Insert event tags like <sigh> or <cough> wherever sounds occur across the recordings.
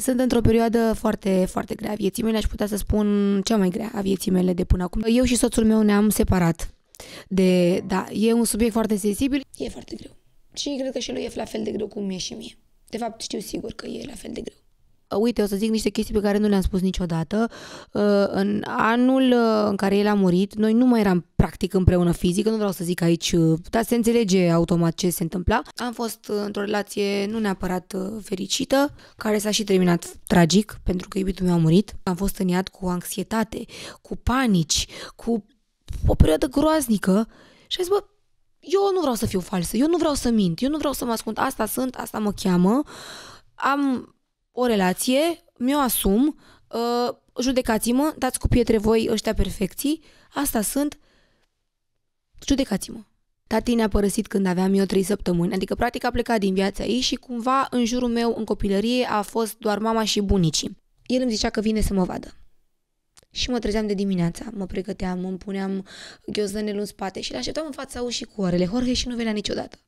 Sunt într-o perioadă foarte, foarte grea a vieții mele, aș putea să spun cea mai grea a vieții mele de până acum. Eu și soțul meu ne-am separat. De, da, e un subiect foarte sensibil, e foarte greu. Și cred că și lui e la fel de greu cum e și mie. De fapt, știu sigur că e la fel de greu. Uh, uite, o să zic niște chestii pe care nu le-am spus niciodată. Uh, în anul uh, în care el a murit, noi nu mai eram practic împreună fizic, nu vreau să zic aici, dar se înțelege automat ce se întâmpla. Am fost într-o relație nu neapărat fericită, care s-a și terminat tragic, pentru că iubitul meu a murit. Am fost în iad cu anxietate, cu panici, cu o perioadă groaznică și am zis, bă, eu nu vreau să fiu falsă, eu nu vreau să mint, eu nu vreau să mă ascund, asta sunt, asta mă cheamă. Am o relație, mi-o asum, uh, judecați-mă, dați cu pietre voi ăștia perfecții, asta sunt, judecați-mă. Tatii ne-a părăsit când aveam eu trei săptămâni, adică practic a plecat din viața ei și cumva în jurul meu în copilărie a fost doar mama și bunicii. El îmi zicea că vine să mă vadă. Și mă trezeam de dimineața, mă pregăteam, îmi puneam ghiozdanele în spate și l așteptam în fața ușii cu orele. Jorge și nu venea niciodată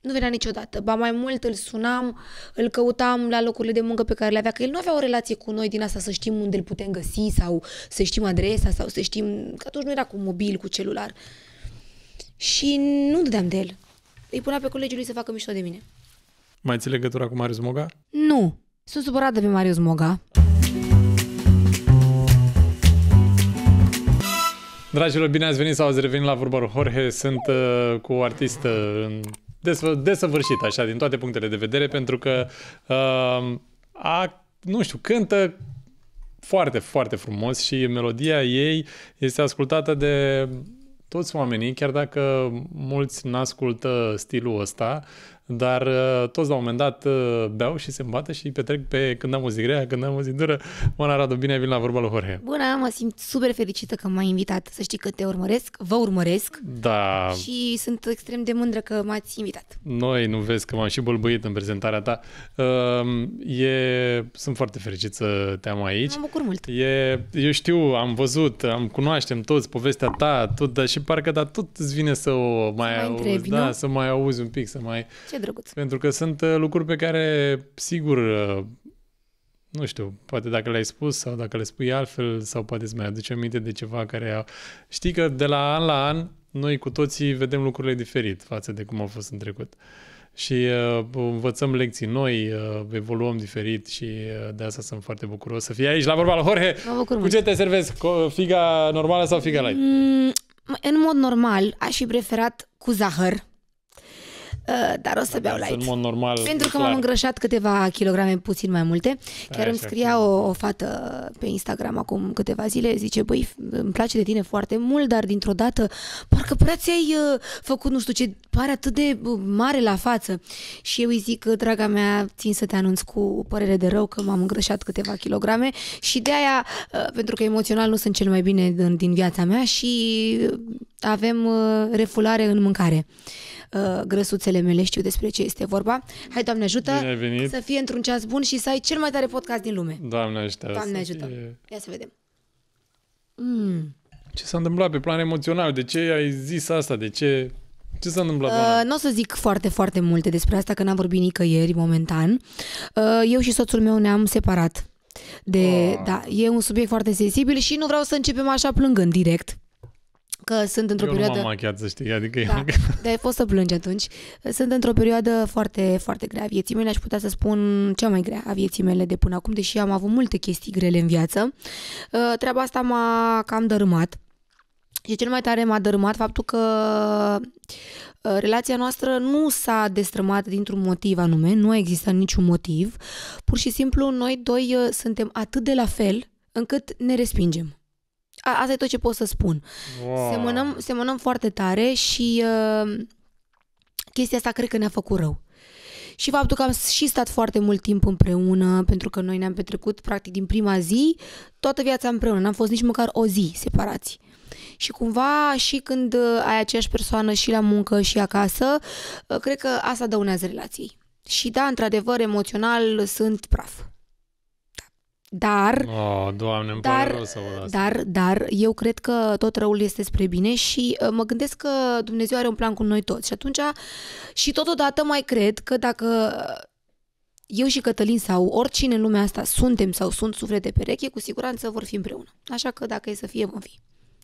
nu venea niciodată. Ba mai mult îl sunam, îl căutam la locurile de muncă pe care le avea, că el nu avea o relație cu noi din asta să știm unde îl putem găsi sau să știm adresa sau să știm... Că atunci nu era cu mobil, cu celular. Și nu dădeam de el. Îi punea pe colegii lui să facă mișto de mine. Mai ții legătura cu Marius Moga? Nu. Sunt supărată pe Marius Moga. Dragilor, bine ați venit sau ați revenit la Vorba Jorge. Sunt uh, cu o artistă în desfă, desăvârșit, așa, din toate punctele de vedere, pentru că uh, a, nu știu, cântă foarte, foarte frumos și melodia ei este ascultată de toți oamenii, chiar dacă mulți n-ascultă stilul ăsta, dar uh, toți la un moment dat uh, beau și se îmbată și petrec pe când am o zi grea, când am o zi dură. Oana Radu, bine ai venit la vorba lui Jorge. Bună, mă simt super fericită că m-ai invitat. Să știi că te urmăresc, vă urmăresc. Da. Și sunt extrem de mândră că m-ați invitat. Noi nu vezi că m-am și bălbuit în prezentarea ta. Um, e, sunt foarte fericit să te am aici. Mă bucur mult. E, eu știu, am văzut, am cunoaștem toți povestea ta, tot, dar și parcă dar tot îți vine să o mai, să mai auzi, întrebi, da, nu? să mai auzi un pic, să mai Ce drăguț. Pentru că sunt uh, lucruri pe care, sigur, uh, nu știu, poate dacă le-ai spus sau dacă le spui altfel sau poate îți mai aduce aminte de ceva care a... Știi că de la an la an noi cu toții vedem lucrurile diferit față de cum au fost în trecut. Și uh, învățăm lecții noi, uh, evoluăm diferit și uh, de asta sunt foarte bucuros să fii aici la vorba la Jorge. Mă bucur cu mult. ce te servezi? Cu figa normală sau figa light? Mm, în mod normal, aș fi preferat cu zahăr Uh, dar o să da, beau da, light. În mod normal, Pentru că clar. m-am îngrășat câteva kilograme puțin mai multe. Chiar Așa, îmi scria o, o fată pe Instagram acum câteva zile, zice, băi, îmi place de tine foarte mult, dar dintr-o dată parcă prea ți-ai uh, făcut nu știu ce, pare atât de uh, mare la față. Și eu îi zic, draga mea, țin să te anunț cu părere de rău că m-am îngrășat câteva kilograme și de aia, pentru că emoțional nu sunt cel mai bine din, din viața mea și avem refulare în mâncare. Uh, grăsuțele mele știu despre ce este vorba. Hai, Doamne ajută să fie într-un ceas bun și să ai cel mai tare podcast din lume. Doamne ajută. Doamne ajută. Fie... Ia să vedem. Mm. Ce s-a întâmplat pe plan emoțional? De ce ai zis asta? De ce ce s-a întâmplat? Uh, nu o să zic foarte, foarte multe despre asta, că n-am vorbit nicăieri, momentan. Uh, eu și soțul meu ne-am separat. De, oh. Da, e un subiect foarte sensibil și nu vreau să începem așa plângând direct că sunt într-o eu perioadă... Eu nu m-am machiat, să știi, adică da, eu... Dar fost să plângi atunci. Sunt într-o perioadă foarte, foarte grea a vieții mele, aș putea să spun cea mai grea a vieții mele de până acum, deși am avut multe chestii grele în viață. Uh, treaba asta m-a cam dărâmat. Și cel mai tare m-a dărâmat faptul că uh, relația noastră nu s-a destrămat dintr-un motiv anume, nu a existat niciun motiv. Pur și simplu, noi doi uh, suntem atât de la fel încât ne respingem asta e tot ce pot să spun. Wow. Semănăm, semănăm foarte tare și uh, chestia asta cred că ne-a făcut rău. Și faptul că am și stat foarte mult timp împreună, pentru că noi ne-am petrecut practic din prima zi, toată viața împreună, n-am fost nici măcar o zi separați. Și cumva și când uh, ai aceeași persoană și la muncă și acasă, uh, cred că asta dăunează relației. Și da, într-adevăr, emoțional sunt praf. Dar, oh, doamne, îmi dar, rău să asta. dar, dar, eu cred că tot răul este spre bine și uh, mă gândesc că Dumnezeu are un plan cu noi toți. Și atunci, și totodată mai cred că dacă uh, eu și Cătălin sau oricine în lumea asta suntem sau sunt suflete pereche, cu siguranță vor fi împreună. Așa că dacă e să fie, vom fi.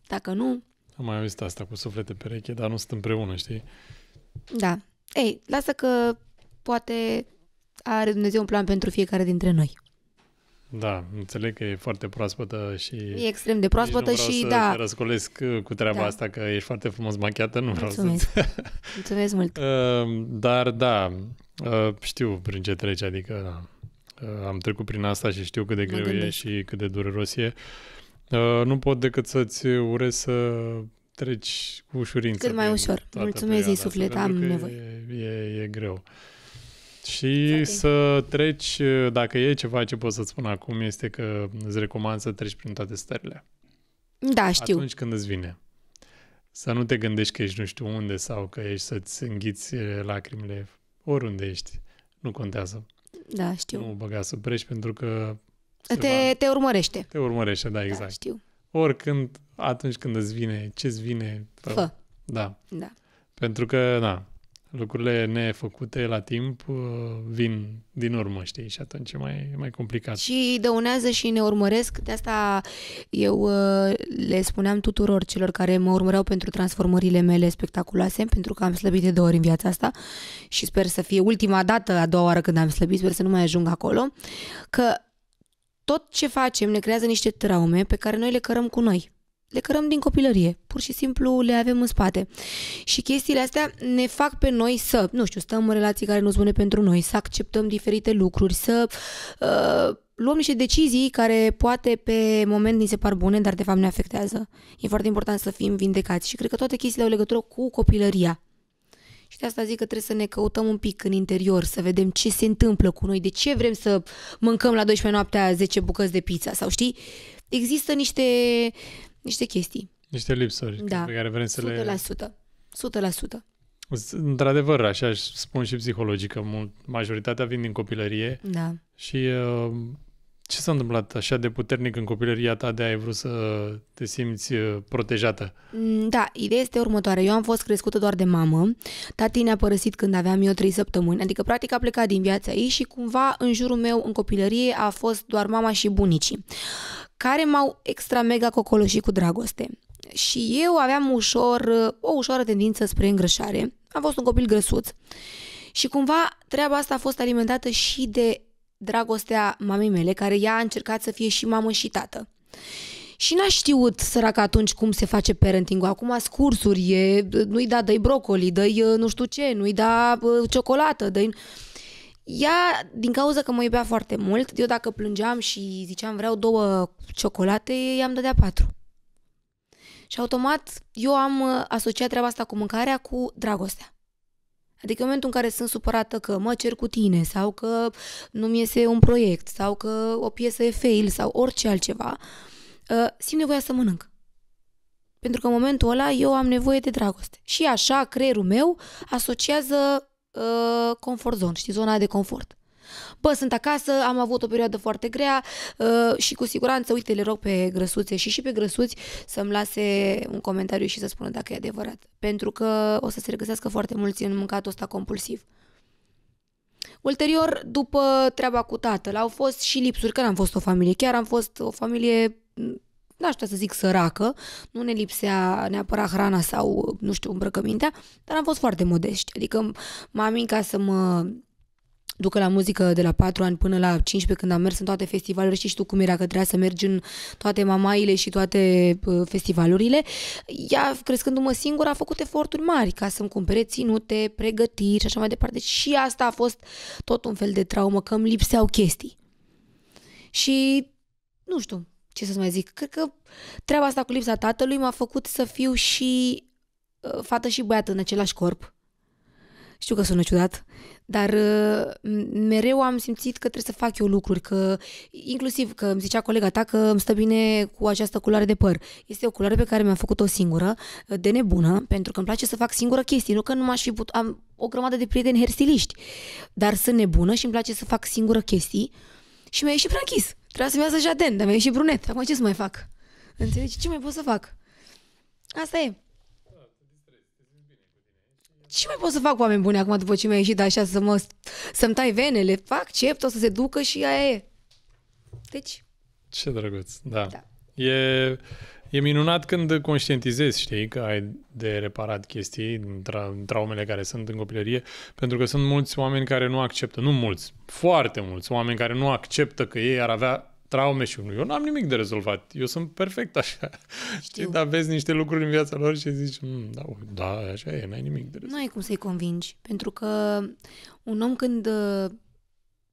Dacă nu... Am mai auzit asta cu suflete pereche, dar nu sunt împreună, știi? Da. Ei, lasă că poate are Dumnezeu un plan pentru fiecare dintre noi. Da, înțeleg că e foarte proaspătă și... E extrem de proaspătă nu vreau și, să da... Te răscolesc cu treaba da. asta, că ești foarte frumos machiată, nu Mulțumesc. să... Mulțumesc <laughs> mult! Ehm, dar, da, ehm, știu prin ce treci, adică, uh, am trecut prin asta și știu cât de greu e și cât de dureros e. Nu pot decât să-ți urez să treci cu ușurință. Cât mai ușor. Mulțumesc din suflet, am nevoie. E, e, e greu. Și okay. Exact. să treci, dacă e ceva ce pot să-ți spun acum, este că îți recomand să treci prin toate stările. Da, știu. Atunci când îți vine. Să nu te gândești că ești nu știu unde sau că ești să-ți înghiți eh, lacrimile oriunde ești. Nu contează. Da, știu. Nu băga sub prești pentru că... Te, va... te urmărește. Te urmărește, da, da exact. Da, știu. Oricând, atunci când îți vine, ce-ți vine... Fă. fă. Da. Da. Pentru că, na, lucrurile nefăcute la timp uh, vin din urmă, știi, și atunci e mai, e mai complicat. Și dăunează și ne urmăresc, de asta eu uh, le spuneam tuturor celor care mă urmăreau pentru transformările mele spectaculoase, pentru că am slăbit de două ori în viața asta și sper să fie ultima dată, a doua oară când am slăbit, sper să nu mai ajung acolo, că tot ce facem ne creează niște traume pe care noi le cărăm cu noi le cărăm din copilărie, pur și simplu le avem în spate. Și chestiile astea ne fac pe noi să, nu știu, stăm în relații care nu sunt bune pentru noi, să acceptăm diferite lucruri, să uh, luăm niște decizii care poate pe moment ni se par bune, dar de fapt ne afectează. E foarte important să fim vindecați și cred că toate chestiile au legătură cu copilăria. Și de asta zic că trebuie să ne căutăm un pic în interior, să vedem ce se întâmplă cu noi, de ce vrem să mâncăm la 12 noaptea 10 bucăți de pizza sau știi? Există niște niște chestii. Niște lipsuri da, pe care vrem să 100%, le... 100%. 100%. Într-adevăr, așa spun și psihologică, că majoritatea vin din copilărie da. și uh, ce s-a întâmplat așa de puternic în copilăria ta de ai vrut să te simți uh, protejată? Mm, da, ideea este următoare. Eu am fost crescută doar de mamă. Tati ne-a părăsit când aveam eu trei săptămâni, adică practic a plecat din viața ei și cumva în jurul meu în copilărie a fost doar mama și bunicii care m-au extra mega cocoloșit cu dragoste. Și eu aveam ușor, uh, o ușoară tendință spre îngrășare. Am fost un copil grăsuț. Și cumva treaba asta a fost alimentată și de dragostea mamei mele, care ea a încercat să fie și mamă și tată. Și n-a știut săracă, atunci cum se face parenting-ul. Acum scursuri, e, nu-i da, dă-i brocoli, dă uh, nu știu ce, nu-i da uh, ciocolată, dă Ea, din cauza că mă iubea foarte mult, eu dacă plângeam și ziceam vreau două ciocolate, i-am dădea patru. Și automat eu am uh, asociat treaba asta cu mâncarea cu dragostea. Adică în momentul în care sunt supărată că mă cer cu tine sau că nu mi iese un proiect sau că o piesă e fail sau orice altceva, ă, simt nevoia să mănânc. Pentru că în momentul ăla eu am nevoie de dragoste. Și așa creierul meu asociază uh, ă, confort zone, știi, zona de confort. Bă, sunt acasă, am avut o perioadă foarte grea uh, și cu siguranță, uite, le rog pe grăsuțe și și pe grăsuți să-mi lase un comentariu și să spună dacă e adevărat. Pentru că o să se regăsească foarte mulți în mâncatul ăsta compulsiv. Ulterior, după treaba cu tatăl, au fost și lipsuri, că n-am fost o familie, chiar am fost o familie n-aș putea să zic săracă, nu ne lipsea neapărat hrana sau, nu știu, îmbrăcămintea, dar am fost foarte modești. Adică mami ca să mă ducă la muzică de la 4 ani până la 15 când am mers în toate festivalurile, știi și tu cum era că trebuia să mergi în toate mamaile și toate festivalurile, ea crescându-mă singură a făcut eforturi mari ca să-mi cumpere ținute, pregătiri și așa mai departe și asta a fost tot un fel de traumă că îmi lipseau chestii. Și nu știu ce să mai zic, cred că treaba asta cu lipsa tatălui m-a făcut să fiu și ă, fată și băiat în același corp știu că sună ciudat, dar uh, mereu am simțit că trebuie să fac eu lucruri, că inclusiv că îmi zicea colega ta că îmi stă bine cu această culoare de păr. Este o culoare pe care mi-am făcut-o singură, uh, de nebună, pentru că îmi place să fac singură chestii, nu că nu m-aș fi putut, am o grămadă de prieteni hersiliști, dar sunt nebună și îmi place să fac singură chestii și mi-a ieșit franchis. Trebuia să-mi iasă jaden, dar mi-a ieșit brunet. Acum ce să mai fac? Înțelegi? Ce mai pot să fac? Asta e ce mai pot să fac cu oameni buni acum după ce mi-a ieșit așa să mă, să-mi tai venele? Fac ce? o să se ducă și aia e. Deci... Ce drăguț, da. da. E, e minunat când conștientizezi, știi, că ai de reparat chestii tra- traumele care sunt în copilărie, pentru că sunt mulți oameni care nu acceptă, nu mulți, foarte mulți oameni care nu acceptă că ei ar avea traume și nu. Eu n-am nimic de rezolvat. Eu sunt perfect așa. Știi, dar vezi niște lucruri în viața lor și zici, mm, da, da, așa e, n-ai nimic de rezolvat. Nu ai cum să-i convingi, pentru că un om când uh,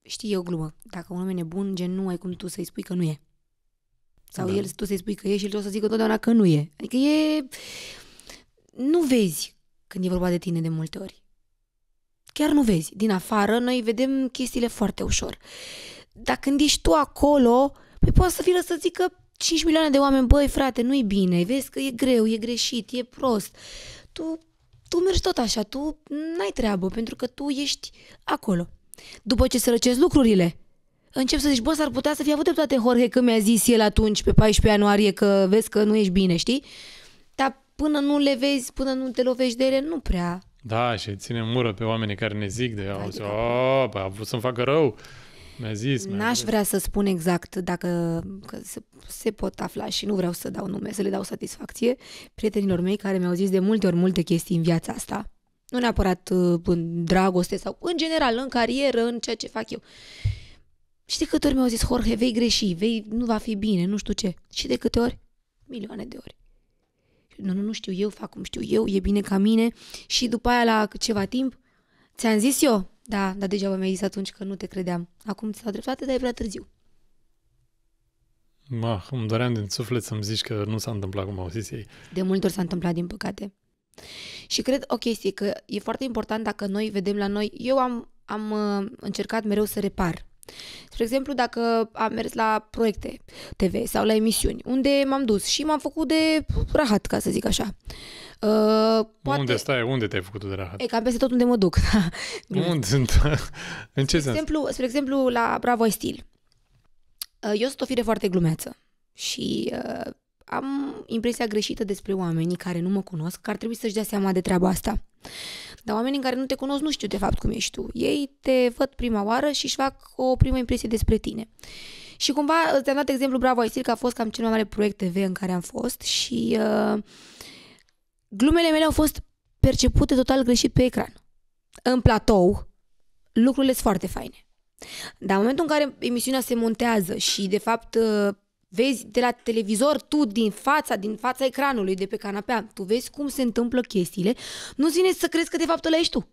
știi eu o glumă, dacă un om e nebun, gen nu ai cum tu să-i spui că nu e. Sau da. el tu să-i spui că e și el o să zică totdeauna că nu e. Adică e... Nu vezi când e vorba de tine de multe ori. Chiar nu vezi. Din afară, noi vedem chestiile foarte ușor. Dar când ești tu acolo, păi poate să vină să zică 5 milioane de oameni, băi frate, nu-i bine, vezi că e greu, e greșit, e prost. Tu, tu mergi tot așa, tu n-ai treabă, pentru că tu ești acolo. După ce se răcesc lucrurile, încep să zici, bă, s-ar putea să fie avut toate Jorge că mi-a zis el atunci, pe 14 ianuarie, că vezi că nu ești bine, știi? Dar până nu le vezi, până nu te lovești de ele, nu prea. Da, și ține mură pe oamenii care ne zic de, ea. adică... oh, păi a vrut să-mi facă rău. Mi-a zis, mi-a N-aș zis. vrea să spun exact dacă că se, se pot afla și nu vreau să dau nume, să le dau satisfacție prietenilor mei care mi-au zis de multe ori multe chestii în viața asta. Nu neapărat uh, în dragoste sau în general, în carieră, în ceea ce fac eu. Și de câte ori mi-au zis, Jorge, vei greși, vei, nu va fi bine, nu știu ce. Și de câte ori? Milioane de ori. Nu, nu, nu știu eu, fac cum știu eu, e bine ca mine. Și după aia, la ceva timp, ți-am zis eu, da, dar degeaba mi-ai zis atunci că nu te credeam. Acum ți s-au dreptate, dar e prea târziu. Ma, îmi doream din suflet să-mi zici că nu s-a întâmplat cum au zis ei. De multe ori s-a întâmplat, din păcate. Și cred o chestie, că e foarte important dacă noi vedem la noi... Eu am, am uh, încercat mereu să repar Spre exemplu, dacă am mers la proiecte TV sau la emisiuni, unde m-am dus și m-am făcut de rahat, ca să zic așa. Uh, poate... Unde stai? Unde te-ai făcut de rahat? E cam peste tot unde mă duc. <laughs> Da. unde? Da. în ce spre sens? Exemplu, spre exemplu, la Bravo Stil. Uh, eu sunt o fire foarte glumeață și uh, am impresia greșită despre oamenii care nu mă cunosc, că ar trebui să-și dea seama de treaba asta. Dar oamenii care nu te cunosc nu știu de fapt cum ești tu. Ei te văd prima oară și își fac o primă impresie despre tine. Și cumva, ți-am dat exemplu Bravo ai că a fost cam cel mai mare proiect TV în care am fost și uh, glumele mele au fost percepute total greșit pe ecran. În platou, lucrurile sunt foarte faine. Dar în momentul în care emisiunea se montează și, de fapt, uh, vezi de la televizor, tu din fața, din fața ecranului, de pe canapea, tu vezi cum se întâmplă chestiile, nu-ți vine să crezi că de fapt ăla ești tu.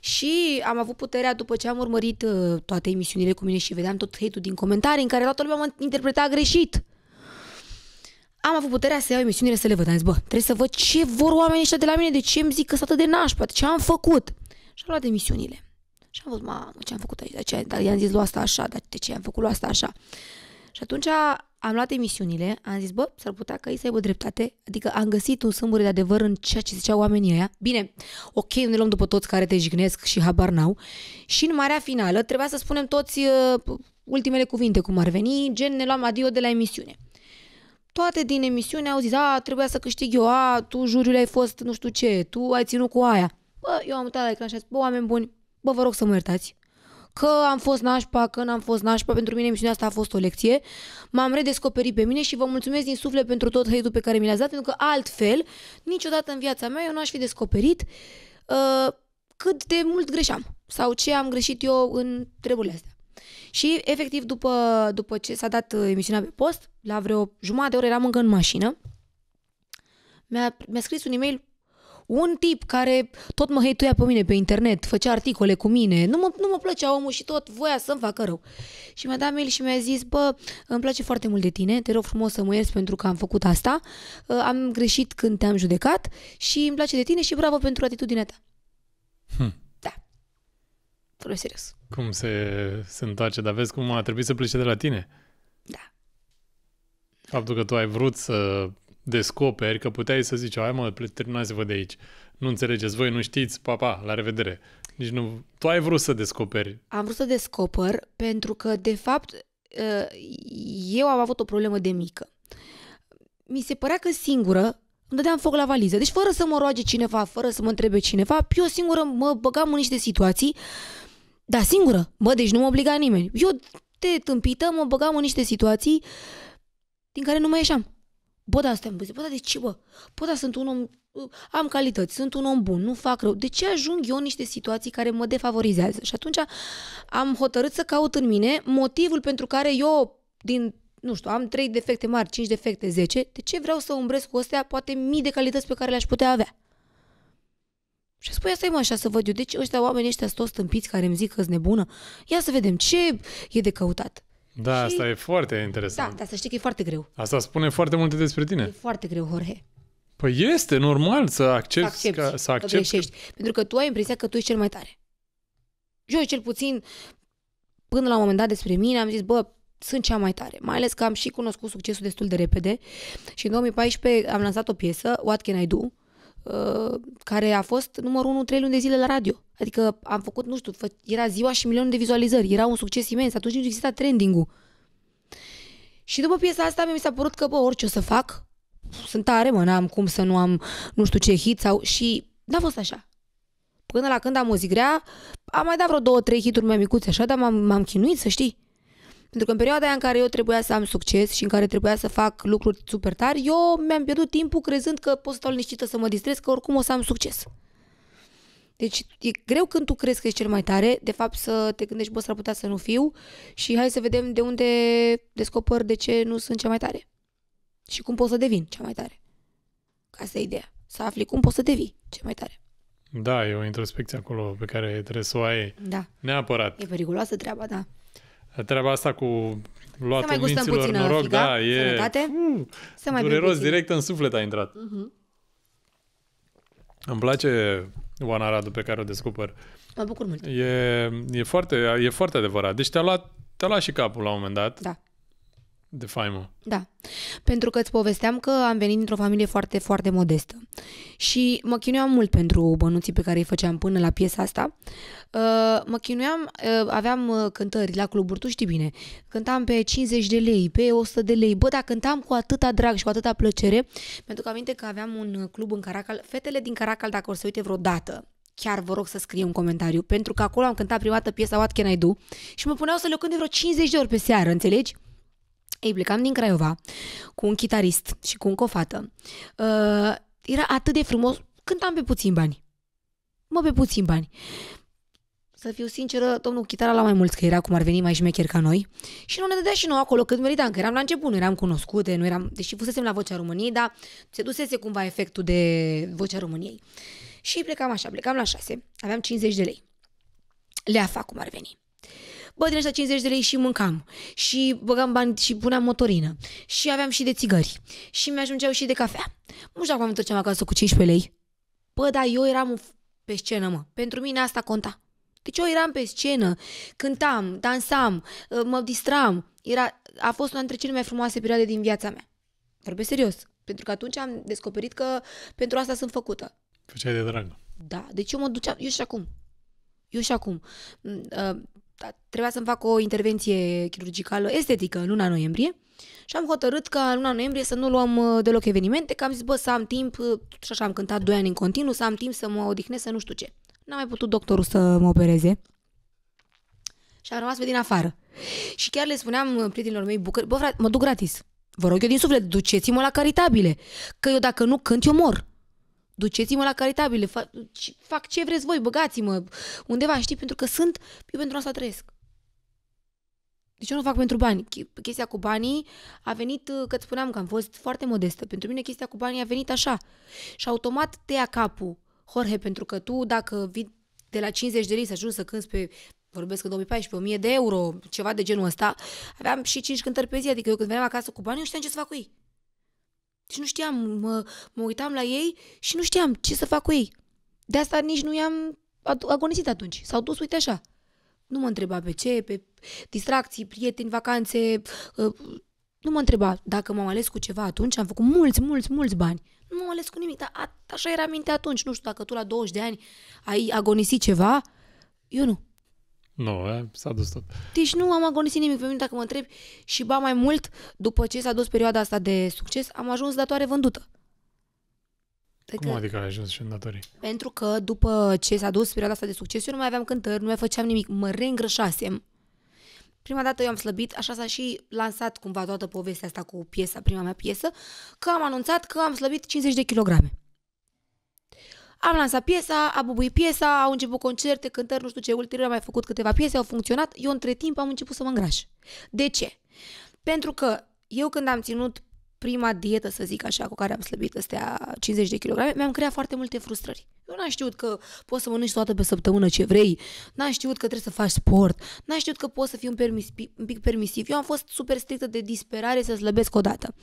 Și am avut puterea, după ce am urmărit uh, toate emisiunile cu mine și vedeam tot hate-ul din comentarii în care toată lumea mă interpreta greșit. Am avut puterea să iau emisiunile să le văd. Am zis, bă, trebuie să văd ce vor oamenii ăștia de la mine, de ce îmi zic că sunt atât de nașpa, ce am făcut. Și am luat emisiunile. Și am văzut, mamă, ce am făcut aici, dar i-am zis, lua asta așa, dar de ce am făcut lua asta așa. Și atunci am luat emisiunile, am zis, bă, s-ar putea că ei să aibă dreptate, adică am găsit un sâmbure de adevăr în ceea ce ziceau oamenii ăia. Bine, ok, nu ne luăm după toți care te jignesc și habar n-au. Și în marea finală trebuia să spunem toți uh, ultimele cuvinte, cum ar veni, gen ne luam adio de la emisiune. Toate din emisiune au zis, a, trebuia să câștig eu, a, tu juriul ai fost nu știu ce, tu ai ținut cu aia. Bă, eu am uitat la ecran și am zis, bă, oameni buni, bă, vă rog să mă iertați, că am fost nașpa, că n-am fost nașpa. Pentru mine emisiunea asta a fost o lecție. M-am redescoperit pe mine și vă mulțumesc din suflet pentru tot hate pe care mi l a dat, pentru că altfel, niciodată în viața mea, eu nu aș fi descoperit uh, cât de mult greșeam sau ce am greșit eu în treburile astea. Și efectiv după, după ce s-a dat uh, emisiunea pe post, la vreo jumătate de oră eram încă în mașină, mi-a, mi-a scris un e-mail un tip care tot mă hăituia pe mine pe internet, făcea articole cu mine, nu mă, nu mă plăcea omul și tot voia să-mi facă rău. Și mi-a dat mail și mi-a zis, bă, îmi place foarte mult de tine, te rog frumos să mă ierți pentru că am făcut asta, ă, am greșit când te-am judecat și îmi place de tine și bravo pentru atitudinea ta. Hm. Da. Vorbesc serios. Cum se, se întoarce, dar vezi cum a trebuit să plece de la tine. Da. Faptul că tu ai vrut să descoperi că puteai să zici, hai mă, terminați-vă de aici. Nu înțelegeți voi, nu știți, Papa, pa, la revedere. Deci nu... Tu ai vrut să descoperi. Am vrut să descoper pentru că, de fapt, ă, eu am avut o problemă de mică. Mi se părea că singură îmi dădeam foc la valiză. Deci fără să mă roage cineva, fără să mă întrebe cineva, eu singură mă băgam în niște situații, dar singură, mă, deci nu mă obliga nimeni. Eu te tâmpită, mă băgam în niște situații din care nu mai ieșeam. Bă, dar asta am bă, dar de ce, bă? Bă, dar sunt un om, am calități, sunt un om bun, nu fac rău. De ce ajung eu în niște situații care mă defavorizează? Și atunci am hotărât să caut în mine motivul pentru care eu, din nu știu, am trei defecte mari, cinci defecte, 10, de ce vreau să umbresc cu astea poate mii de calități pe care le-aș putea avea? Și spui, asta e mă așa să văd eu, deci ăștia oamenii ăștia sunt toți stâmpiți care îmi zic că-s nebună, ia să vedem ce e de căutat. Da, și... asta e foarte interesant. Da, dar să știi că e foarte greu. Asta spune foarte multe despre tine. E foarte greu, Jorge. Păi este normal să accepti, să accepti, ca, să accepti că Că... Pentru că tu ai impresia că tu ești cel mai tare. Eu, cel puțin, până la un moment dat despre mine, am zis, bă, sunt cea mai tare. Mai ales că am și cunoscut succesul destul de repede. Și în 2014 am lansat o piesă, What Can I Do? Uh, care a fost numărul 1 trei luni de zile la radio. Adică am făcut, nu știu, era ziua și milioane de vizualizări, era un succes imens, atunci nu exista trending-ul. Și după piesa asta mi s-a părut că, bă, orice o să fac, sunt tare, mă, n-am cum să nu am nu știu ce hit sau... Și n-a fost așa. Până la când am o zi grea, am mai dat vreo două, trei hituri mai micuțe așa, dar m-am, m-am chinuit, să știi. Pentru că în perioada aia în care eu trebuia să am succes și în care trebuia să fac lucruri super tari, eu mi-am pierdut timpul crezând că pot să stau liniștită să mă distrez, că oricum o să am succes. Deci e greu când tu crezi că ești cel mai tare, de fapt să te gândești, bă, s-ar putea să nu fiu și hai să vedem de unde descoper de ce nu sunt cea mai tare. Și cum pot să devin cea mai tare. Asta e ideea. Să afli cum poți să devii cea mai tare. Da, e o introspecție acolo pe care trebuie să o ai. Da. Neapărat. E periculoasă treaba, da. Treaba asta cu luatul să mai minților puțină noroc, figa, da, e sănătate. să mai dureros, puțin. direct în suflet a intrat. Uh-huh. Îmi place Oana Radu pe care o descoper. Mă bucur mult. E, e, foarte, e foarte adevărat. Deci te-a luat, te-a luat și capul la un moment dat. Da. De faimă. Da. Pentru că îți povesteam că am venit dintr-o familie foarte, foarte modestă. Și mă chinuiam mult pentru bănuții pe care îi făceam până la piesa asta. Uh, mă chinuiam, uh, aveam uh, cântări la cluburi, tu știi bine. Cântam pe 50 de lei, pe 100 de lei. Bă, dar cântam cu atâta drag și cu atâta plăcere. Pentru că aminte că aveam un club în Caracal. Fetele din Caracal, dacă o să uite vreodată, chiar vă rog să scrie un comentariu, pentru că acolo am cântat prima dată piesa What Can I Do și mă puneau să le cânt de vreo 50 de ori pe seară, înțelegi? Ei, plecam din Craiova cu un chitarist și cu încă o fată. Uh, era atât de frumos, cântam pe puțin bani. Mă, pe puțin bani. Să fiu sinceră, domnul chitara la mai mulți, că era cum ar veni mai șmecher ca noi. Și nu ne dădea și nouă acolo cât meritam, că eram la început, nu eram cunoscute, nu eram... Deși fusesem la Vocea României, dar se dusese cumva efectul de Vocea României. Și plecam așa, plecam la șase, aveam 50 de lei. Le fac cum ar veni bă, din ăștia 50 de lei și mâncam. Și băgam bani și puneam motorină. Și aveam și de țigări. Și mi-ajungeau și de cafea. Nu știu dacă am întorceam acasă cu 15 lei. Bă, dar eu eram pe scenă, mă. Pentru mine asta conta. Deci eu eram pe scenă, cântam, dansam, ă, mă distram. Era, a fost una dintre cele mai frumoase perioade din viața mea. Vorbesc serios. Pentru că atunci am descoperit că pentru asta sunt făcută. Făceai de dragă. Da, deci eu mă duceam, eu și acum. Eu și acum. Mm, ă, trebuia să-mi fac o intervenție chirurgicală estetică în luna noiembrie și am hotărât ca în luna noiembrie să nu luăm uh, deloc evenimente, că am zis, bă, să am timp, uh, și așa am cântat 2 ani în continuu, să am timp să mă odihnesc, să nu știu ce. N-am mai putut doctorul să mă opereze și am rămas pe din afară. Și chiar le spuneam uh, prietenilor mei bucă, bă, frate, mă duc gratis. Vă rog eu din suflet, duceți-mă la caritabile, că eu dacă nu cânt, eu mor duceți-mă la caritabile, fac, fac ce vreți voi, băgați-mă undeva, știi, pentru că sunt, eu pentru asta trăiesc. Deci eu nu fac pentru bani. Chestia cu banii a venit, uh, că îți spuneam că am fost foarte modestă. Pentru mine chestia cu banii a venit așa. Și automat te ia capul, Jorge, pentru că tu dacă vii de la 50 de lei să ajungi să cânți pe vorbesc în 2014, 1000 de euro, ceva de genul ăsta, aveam și 5 cântări pe zi, adică eu când veneam acasă cu banii, nu știam ce să fac cu ei și nu știam, mă, mă uitam la ei și nu știam ce să fac cu ei. De asta nici nu i-am agonisit atunci. S-au dus, uite așa. Nu mă întreba pe ce, pe distracții, prieteni, vacanțe. Ă, nu mă întreba dacă m-am ales cu ceva atunci. Am făcut mulți, mulți, mulți bani. Nu m-am ales cu nimic, dar a, așa era mintea atunci. Nu știu dacă tu la 20 de ani ai agonisit ceva. Eu nu. Nu, no, s-a dus tot. Deci nu am agonisit nimic pe mine dacă mă întreb și ba mai mult, după ce s-a dus perioada asta de succes, am ajuns datoare vândută. De deci Cum adică ai ajuns și în datorii? Pentru că după ce s-a dus perioada asta de succes, eu nu mai aveam cântări, nu mai făceam nimic, mă reîngrășasem. Prima dată eu am slăbit, așa s-a și lansat cumva toată povestea asta cu piesa, prima mea piesă, că am anunțat că am slăbit 50 de kilograme. Am lansat piesa, a bubuit piesa, au început concerte, cântări, nu știu ce, ulterior am mai făcut câteva piese, au funcționat. Eu între timp am început să mă îngraș. De ce? Pentru că eu când am ținut prima dietă, să zic așa, cu care am slăbit astea 50 de kilograme, mi-am creat foarte multe frustrări. Eu n-am știut că poți să mănânci toată pe săptămână ce vrei, n-am știut că trebuie să faci sport, n-am știut că poți să fii un, permis, un pic permisiv. Eu am fost super strictă de disperare să slăbesc odată.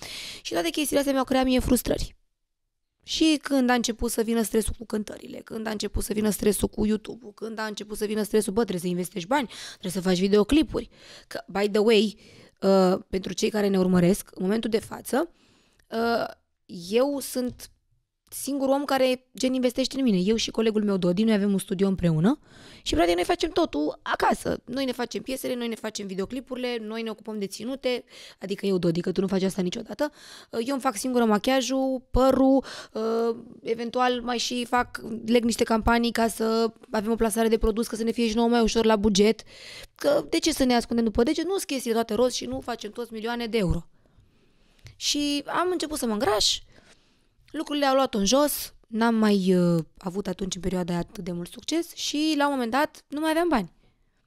Și toate chestiile astea mi-au creat mie frustrări. Și când a început să vină stresul cu cântările, când a început să vină stresul cu YouTube-ul, când a început să vină stresul, bă, trebuie să investești bani, trebuie să faci videoclipuri. Că, by the way, uh, pentru cei care ne urmăresc, în momentul de față, uh, eu sunt singurul om care gen investește în mine. Eu și colegul meu Dodi, noi avem un studio împreună și practic noi facem totul acasă. Noi ne facem piesele, noi ne facem videoclipurile, noi ne ocupăm de ținute, adică eu Dodi, că tu nu faci asta niciodată. Uh, eu îmi fac singură machiajul, părul, uh, eventual mai și fac, leg niște campanii ca să avem o plasare de produs, ca să ne fie și nouă mai ușor la buget. Că de ce să ne ascundem după ce? Nu sunt chestiile toate roz și nu facem toți milioane de euro. Și am început să mă îngraș, Lucrurile au luat în jos, n-am mai uh, avut atunci în perioada aia atât de mult succes și la un moment dat nu mai aveam bani.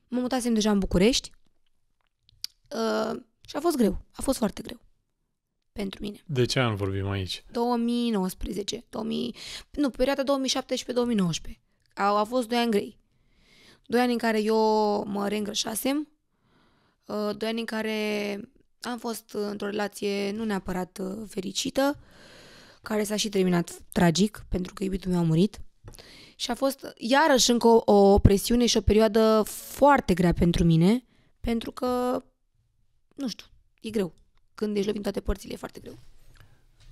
Mă mutasem deja în București uh, și a fost greu, a fost foarte greu pentru mine. De ce an vorbim aici? 2019, 2000, nu, perioada 2017-2019. Au, au fost doi ani grei. doi ani în care eu mă reîngrășasem, uh, doi ani în care am fost într-o relație nu neapărat uh, fericită, uh, care s-a și terminat tragic, pentru că iubitul meu a murit. Și a fost iarăși încă o, o presiune și o perioadă foarte grea pentru mine, pentru că, nu știu, e greu. Când ești lovit în toate părțile, e foarte greu.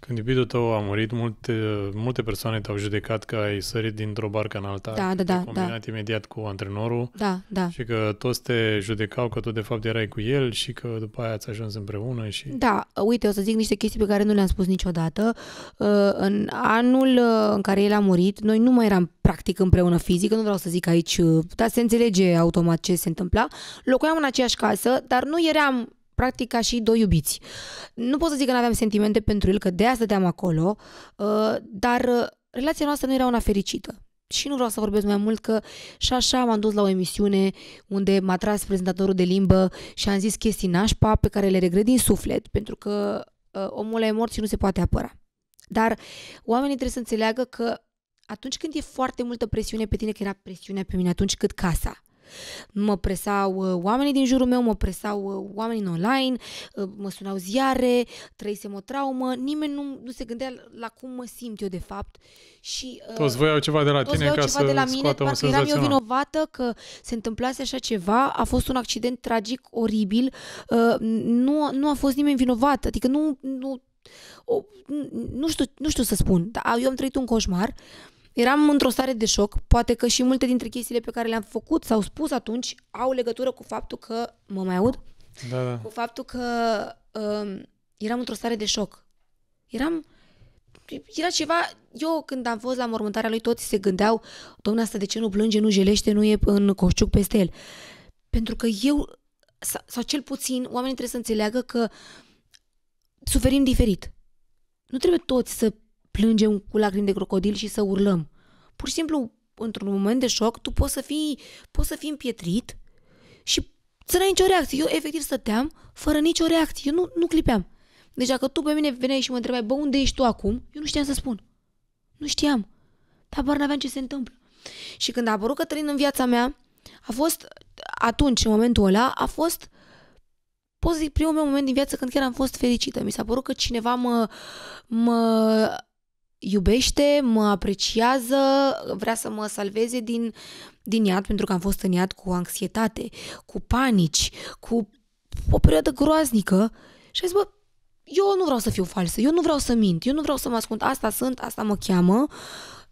Când iubitul tău a murit, multe, multe persoane te-au judecat că ai sărit dintr-o barcă în alta. Da, da, da. combinat da. imediat cu antrenorul. Da, da. Și că toți te judecau că tu de fapt erai cu el și că după aia ați ajuns împreună și... Da, uite, o să zic niște chestii pe care nu le-am spus niciodată. Uh, în anul uh, în care el a murit, noi nu mai eram practic împreună fizic, nu vreau să zic aici, uh, dar se înțelege automat ce se întâmpla. Locuiam în aceeași casă, dar nu eram practic ca și doi iubiți. Nu pot să zic că nu aveam sentimente pentru el, că de asta deam acolo, uh, dar uh, relația noastră nu era una fericită. Și nu vreau să vorbesc mai mult că și așa m-am dus la o emisiune unde m-a tras prezentatorul de limbă și am zis chestii nașpa pe care le regret din suflet, pentru că uh, omul la emoții și nu se poate apăra. Dar oamenii trebuie să înțeleagă că atunci când e foarte multă presiune pe tine, că era presiunea pe mine atunci cât casa, Mă presau uh, oamenii din jurul meu, mă presau uh, oamenii în online, uh, mă sunau ziare, trăisem o traumă, nimeni nu, nu se gândea la cum mă simt eu de fapt. Și, toți voiau ceva de la tine ca să de la mine, parcă eram eu vinovată că se întâmplase așa ceva, a fost un accident tragic, oribil, nu, nu a fost nimeni vinovat, adică nu, nu o, nu, știu, nu știu să spun, dar eu am trăit un coșmar uh, Eram într-o stare de șoc, poate că și multe dintre chestiile pe care le-am făcut sau spus atunci au legătură cu faptul că, mă mai aud? Da, da. Cu faptul că uh, eram într-o stare de șoc. Eram, era ceva, eu când am fost la mormântarea lui, toți se gândeau, domnul asta de ce nu plânge, nu jelește, nu e în coșciuc peste el. Pentru că eu, sau, sau cel puțin, oamenii trebuie să înțeleagă că suferim diferit. Nu trebuie toți să plângem cu lacrimi de crocodil și să urlăm. Pur și simplu, într-un moment de șoc, tu poți să fii, poți să fii împietrit și să n-ai nicio reacție. Eu efectiv stăteam fără nicio reacție. Eu nu, nu clipeam. Deci dacă tu pe mine veneai și mă întrebai, bă, unde ești tu acum? Eu nu știam să spun. Nu știam. Dar Habar n-aveam ce se întâmplă. Și când a apărut Cătălin în viața mea, a fost, atunci, în momentul ăla, a fost, pot să zic, primul meu moment din viață când chiar am fost fericită. Mi s-a părut că cineva mă, mă iubește, mă apreciază, vrea să mă salveze din, din iad, pentru că am fost în iad cu anxietate, cu panici, cu o perioadă groaznică și a zis, bă, eu nu vreau să fiu falsă, eu nu vreau să mint, eu nu vreau să mă ascund, asta sunt, asta mă cheamă,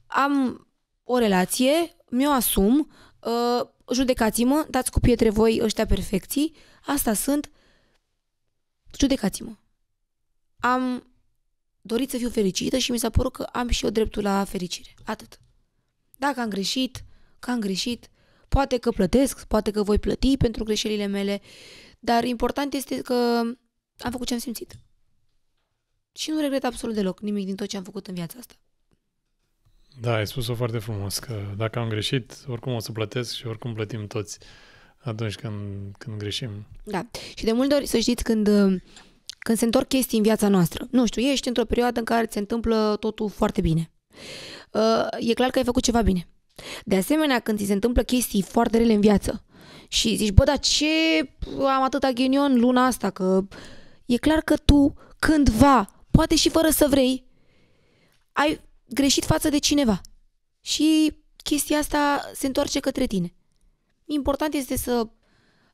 am o relație, mi-o asum, uh, judecați-mă, dați cu pietre voi ăștia perfecții, asta sunt, judecați-mă. Am dorit să fiu fericită și mi s-a părut că am și eu dreptul la fericire. Atât. Dacă am greșit, că am greșit, poate că plătesc, poate că voi plăti pentru greșelile mele, dar important este că am făcut ce am simțit. Și nu regret absolut deloc nimic din tot ce am făcut în viața asta. Da, ai spus-o foarte frumos, că dacă am greșit, oricum o să plătesc și oricum plătim toți atunci când, când greșim. Da, și de multe ori, să știți, când când se întorc chestii în viața noastră. Nu știu, ești într-o perioadă în care se întâmplă totul foarte bine. Uh, e clar că ai făcut ceva bine. De asemenea, când ți se întâmplă chestii foarte rele în viață și zici, bă, dar ce am atâta ghinion luna asta, că e clar că tu cândva, poate și fără să vrei, ai greșit față de cineva. Și chestia asta se întoarce către tine. Important este să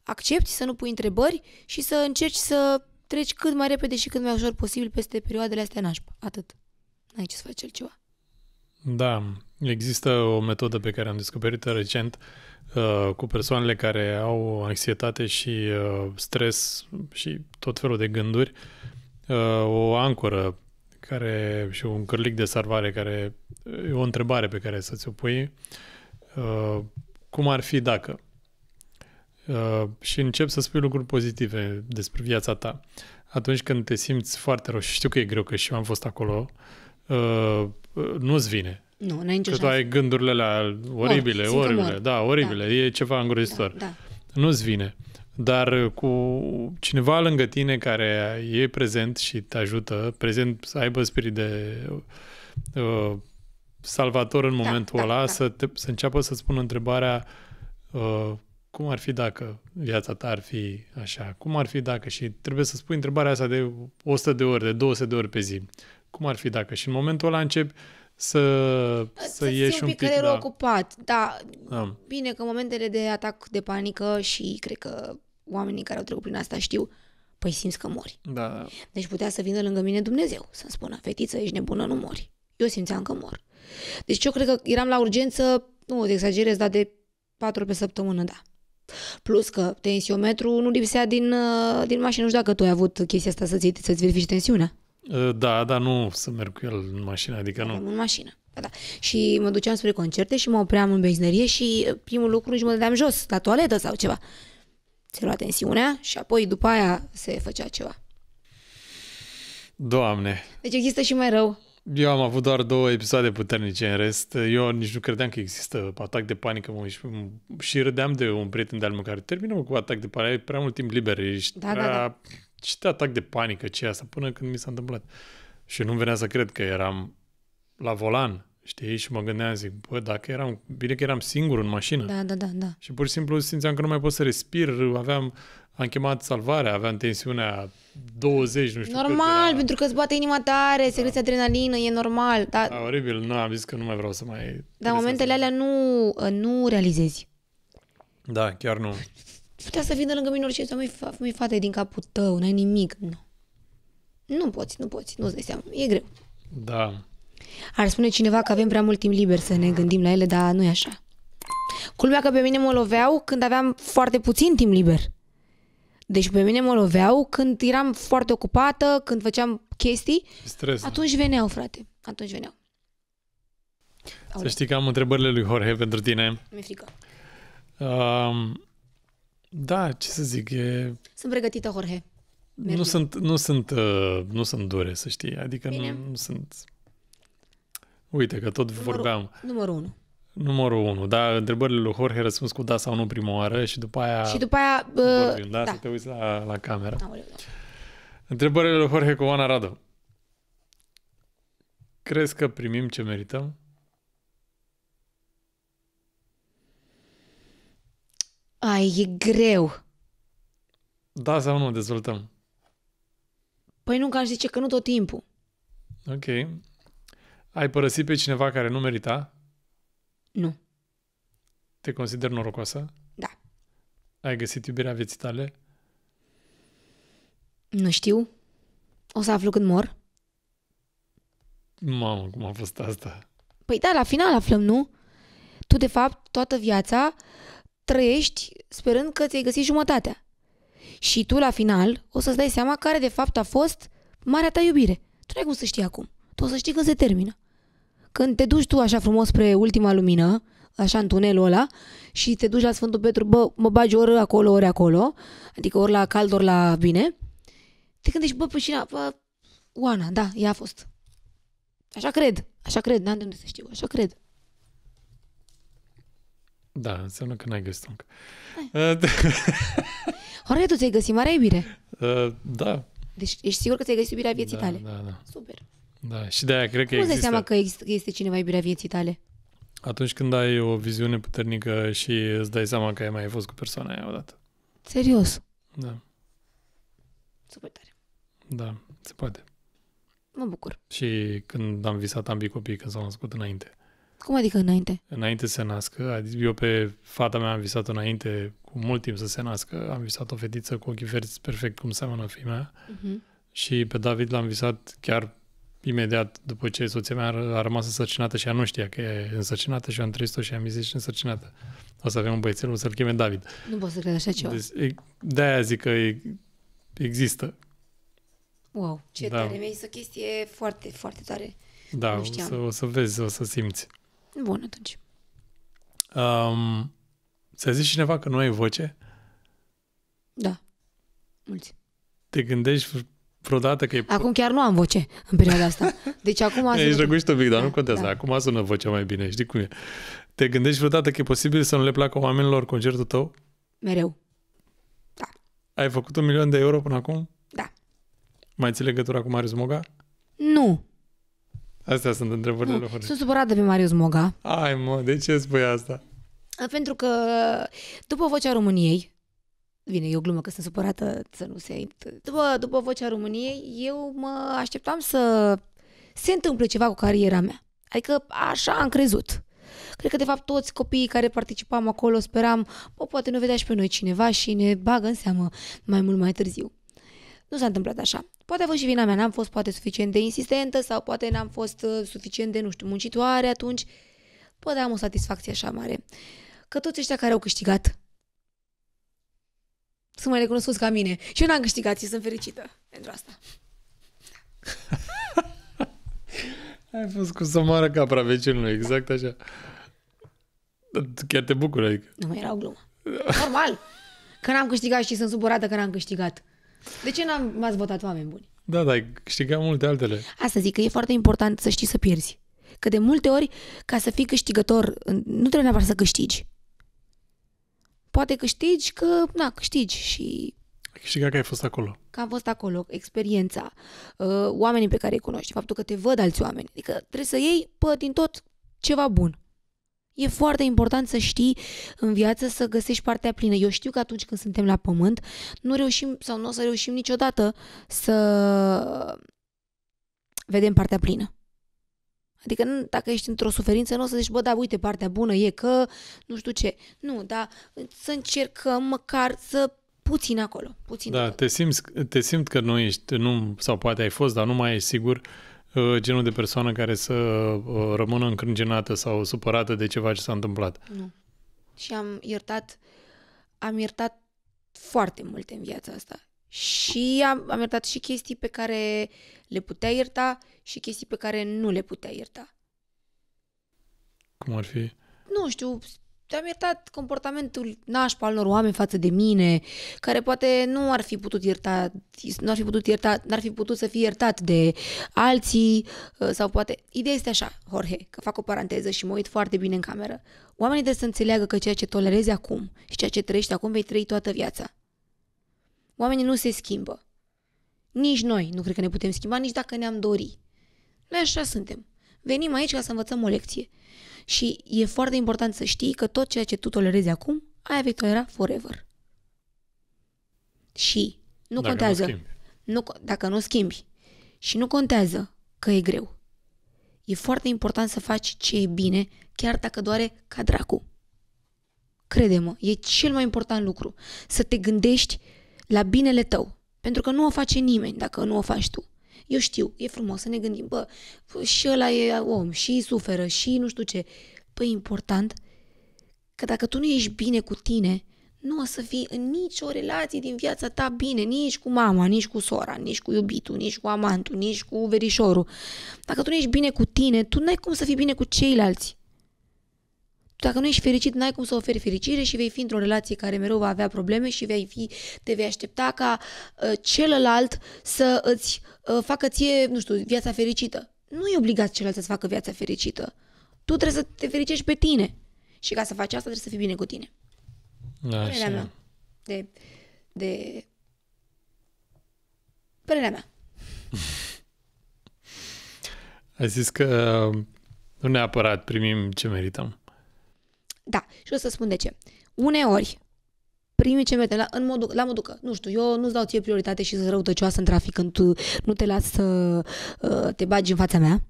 accepti, să nu pui întrebări și să încerci să treci cât mai repede și cât mai ușor posibil peste perioadele astea nașpa. Atât. N-ai ce să faci altceva. Da, există o metodă pe care am descoperit-o recent uh, cu persoanele care au anxietate și uh, stres și tot felul de gânduri, uh, o ancoră care și un cârlic de salvare care e o întrebare pe care să ți-o pui. Uh, cum ar fi dacă? Uh, și începi să spui lucruri pozitive despre viața ta. Atunci când te simți foarte rău, și știu că e greu că și eu am fost acolo, uh, nu-ți vine. Nu, n-ai nicio Că tu ai gândurile alea oribile, mor, oribile, da, oribile, da. e ceva îngrozitor. Da, da. Nu-ți vine. Dar uh, cu cineva lângă tine care e prezent și te ajută, prezent să aibă spirit de uh, salvator în da, momentul da, ăla, da, Să, te, să înceapă să-ți pună întrebarea uh, cum ar fi dacă viața ta ar fi așa, cum ar fi dacă și trebuie să spui întrebarea asta de 100 de ori, de 200 de ori pe zi, cum ar fi dacă și în momentul ăla încep să, să, să ieși un pic, un pic da. ocupat, da. da. Bine că în momentele de atac de panică și cred că oamenii care au trecut prin asta știu, păi simți că mori. Da. Deci putea să vină lângă mine Dumnezeu să-mi spună, fetiță, ești nebună, nu mori. Eu simțeam că mor. Deci eu cred că eram la urgență, nu o exagerez, dar de patru pe săptămână, da. Plus că tensiometru nu lipsea din, uh, din mașină. Nu știu dacă tu ai avut chestia asta să-ți, să-ți verifici tensiunea. Uh, da, dar nu să merg cu el în mașină, adică nu. În mașină. Da, da. Și mă duceam spre concerte și mă opream în benzinărie și uh, primul lucru și mă dădeam jos, la toaletă sau ceva. Se lua tensiunea și apoi după aia se făcea ceva. Doamne! Deci există și mai rău. Eu am avut doar două episoade puternice în rest. Eu nici nu credeam că există atac de panică și, și râdeam de un prieten de-al meu care termină cu atac de panică, prea mult timp liber. Ești da, da prea... da, da. Și de atac de panică, ce asta, până când mi s-a întâmplat. Și nu venea să cred că eram la volan Știi? Și mă gândeam, zic, bă, dacă eram, bine că eram singur în mașină. Da, da, da, da. Și pur și simplu simțeam că nu mai pot să respir, aveam, am chemat salvarea, aveam tensiunea 20, nu știu Normal, era... pentru că îți bate inima tare, da. secreția adrenalină, e normal. Dar... Da, oribil, nu, am zis că nu mai vreau să mai... Dar momentele alea nu, nu realizezi. Da, chiar nu. Putea să vină lângă mine orice să mi fată din capul tău, n-ai nimic. Nu. Nu poți, nu poți, nu-ți dai seama, e greu. Da. Ar spune cineva că avem prea mult timp liber să ne gândim la ele, dar nu e așa. Culmea că pe mine mă loveau când aveam foarte puțin timp liber. Deci pe mine mă loveau când eram foarte ocupată, când făceam chestii. Stres. Da. Atunci veneau, frate. Atunci veneau. Să știi că am întrebările lui Jorge pentru tine. Mi-e frică. Um, da, ce să zic, e... Sunt pregătită, Jorge. Merg nu eu. sunt, nu, sunt, uh, nu sunt dure, să știi. Adică Bine. nu, nu sunt... Uite că tot numărul, vorbeam. Numărul 1. Numărul 1, da, întrebările lui Jorge răspuns cu da sau nu prima oară și după aia... Și după aia... bă, vorbim, da, da, să te uiți la, la cameră. da. Întrebările lui Jorge cu Oana Radu. Crezi că primim ce merităm? Ai, e greu. Da sau nu dezvoltăm? Păi nu, că aș zice că nu tot timpul. Ok. Ai părăsit pe cineva care nu merita? Nu. Te consider norocoasă? Da. Ai găsit iubirea vieții tale? Nu știu. O să aflu când mor. Mamă, cum a fost asta? Păi da, la final aflăm, nu? Tu, de fapt, toată viața trăiești sperând că ți-ai găsit jumătatea. Și tu, la final, o să-ți dai seama care, de fapt, a fost marea ta iubire. Tu ai cum să știi acum tu o să știi când se termină. Când te duci tu așa frumos spre ultima lumină, așa în tunelul ăla, și te duci la Sfântul Petru, bă, mă bagi ori acolo, ori acolo, adică ori la cald, ori la bine, te gândești, bă, pășina, bă, Oana, da, ea a fost. Așa cred, așa cred, n-am de unde să știu, așa cred. Da, înseamnă că n-ai găsit încă. <laughs> Uh, Oare tu ți-ai găsit mare iubire. Uh, da. Deci ești sigur că ți-ai găsit iubirea vieții da, tale? Da, da. Super. Da, și de-aia cred că Cum există... seama că este cineva iubirea vieții tale? Atunci când ai o viziune puternică și îți dai seama că ai mai fost cu persoana aia odată. Serios? Da. Super tare. Da, se poate. Mă bucur. Și când am visat ambii copii, când s-au născut înainte. Cum adică înainte? Înainte să se nască. Adică eu pe fata mea am visat înainte, cu mult timp să se nască. Am visat o fetiță cu ochii verzi perfect cum seamănă mea. Uh-huh. Mhm. Și pe David l-am visat chiar imediat după ce soția mea a rămas însărcinată și ea nu știa că e însărcinată și eu am trezit-o și am zis și însărcinată. O să avem un băiețel, o să-l cheme David. Nu pot să cred așa ceva. Deci, de-aia zic că există. Wow, ce da. tare, mi-ai o chestie foarte, foarte tare. Da, o să, o să vezi, o să simți. Bun, atunci. Um, ți-a zis cineva că nu ai voce? Da, mulți. Te gândești vreodată că e... Acum chiar nu am voce în perioada asta. Deci acum... <laughs> Ești sună... răgușit un pic, dar nu da, contează. Da. Acum sună vocea mai bine, știi cum e. Te gândești vreodată că e posibil să nu le placă oamenilor concertul tău? Mereu. Da. Ai făcut un milion de euro până acum? Da. Mai ții legătura cu Marius Moga? Nu. Astea sunt întrebările nu. lor. Sunt supărată pe Marius Moga. Ai mă, de ce spui asta? Pentru că după Vocea României, Bine, e o glumă că sunt supărată să nu se... După, după Vocea României, eu mă așteptam să se întâmple ceva cu cariera mea. Adică așa am crezut. Cred că, de fapt, toți copiii care participam acolo speram, bă, poate ne vedea și pe noi cineva și ne bagă în seamă mai mult mai târziu. Nu s-a întâmplat așa. Poate a fost și vina mea, n-am fost poate suficient de insistentă sau poate n-am fost uh, suficient de, nu știu, muncitoare atunci. Poate am o satisfacție așa mare. Că toți ăștia care au câștigat sunt mai recunoscut ca mine. Și eu n-am câștigat și sunt fericită pentru asta. <laughs> Ai fost cu somară capra vecinului, exact așa. Dar chiar te bucură, adică. Nu mai era o glumă. Normal. Că n-am câștigat și sunt supărată că n-am câștigat. De ce n-am m-ați votat oameni buni? Da, da, ai câștigat multe altele. Asta zic că e foarte important să știi să pierzi. Că de multe ori, ca să fii câștigător, nu trebuie neapărat să câștigi poate câștigi că, na, câștigi și... Ai că ai fost acolo. Că am fost acolo, experiența, uh, oamenii pe care îi cunoști, faptul că te văd alți oameni. Adică trebuie să iei, pă, din tot ceva bun. E foarte important să știi în viață să găsești partea plină. Eu știu că atunci când suntem la pământ, nu reușim sau nu o să reușim niciodată să vedem partea plină. Adică dacă ești într-o suferință, nu o să zici, bă, da, uite, partea bună e că nu știu ce. Nu, dar să încercăm măcar să puțin acolo. Puțin da, acolo. Te, simți, te simt că nu ești, nu, sau poate ai fost, dar nu mai ești sigur uh, genul de persoană care să uh, rămână încrâncenată sau supărată de ceva ce s-a întâmplat. Nu. Și am iertat, am iertat foarte mult în viața asta și am, am iertat și chestii pe care le putea ierta și chestii pe care nu le putea ierta. Cum ar fi? Nu știu, am iertat comportamentul nașpa al unor oameni față de mine, care poate nu ar fi putut ierta, nu ar fi putut ierta, n-ar fi putut să fie iertat de alții, uh, sau poate... Ideea este așa, Jorge, că fac o paranteză și mă uit foarte bine în cameră. Oamenii trebuie să înțeleagă că ceea ce tolerezi acum și ceea ce trăiești acum vei trăi toată viața. Oamenii nu se schimbă. Nici noi nu cred că ne putem schimba, nici dacă ne-am dori. Noi așa suntem. Venim aici ca să învățăm o lecție. Și e foarte important să știi că tot ceea ce tu tolerezi acum, aia vei tolera forever. Și nu dacă contează. Nu, nu dacă nu schimbi. Și nu contează că e greu. E foarte important să faci ce e bine, chiar dacă doare ca dracu. Crede-mă, e cel mai important lucru. Să te gândești la binele tău. Pentru că nu o face nimeni dacă nu o faci tu. Eu știu, e frumos să ne gândim, bă, și ăla e om, și suferă, și nu știu ce. Păi important că dacă tu nu ești bine cu tine, nu o să fii în nicio relație din viața ta bine, nici cu mama, nici cu sora, nici cu iubitul, nici cu amantul, nici cu verișorul. Dacă tu nu ești bine cu tine, tu n-ai cum să fii bine cu ceilalți dacă nu ești fericit, n-ai cum să oferi fericire și vei fi într-o relație care mereu va avea probleme și vei fi, te vei aștepta ca uh, celălalt să îți uh, facă ție, nu știu, viața fericită. Nu e obligat celălalt să-ți facă viața fericită. Tu trebuie să te fericești pe tine. Și ca să faci asta trebuie să fii bine cu tine. Da, părerea mea. De, de... Părerea mea. Ai <laughs> zis că um, nu neapărat primim ce merităm. Da, și o să spun de ce. Uneori, primii ce merg la, în modul, la modul că, nu știu, eu nu-ți dau ție prioritate și sunt răutăcioasă în trafic când tu nu te las să uh, te bagi în fața mea.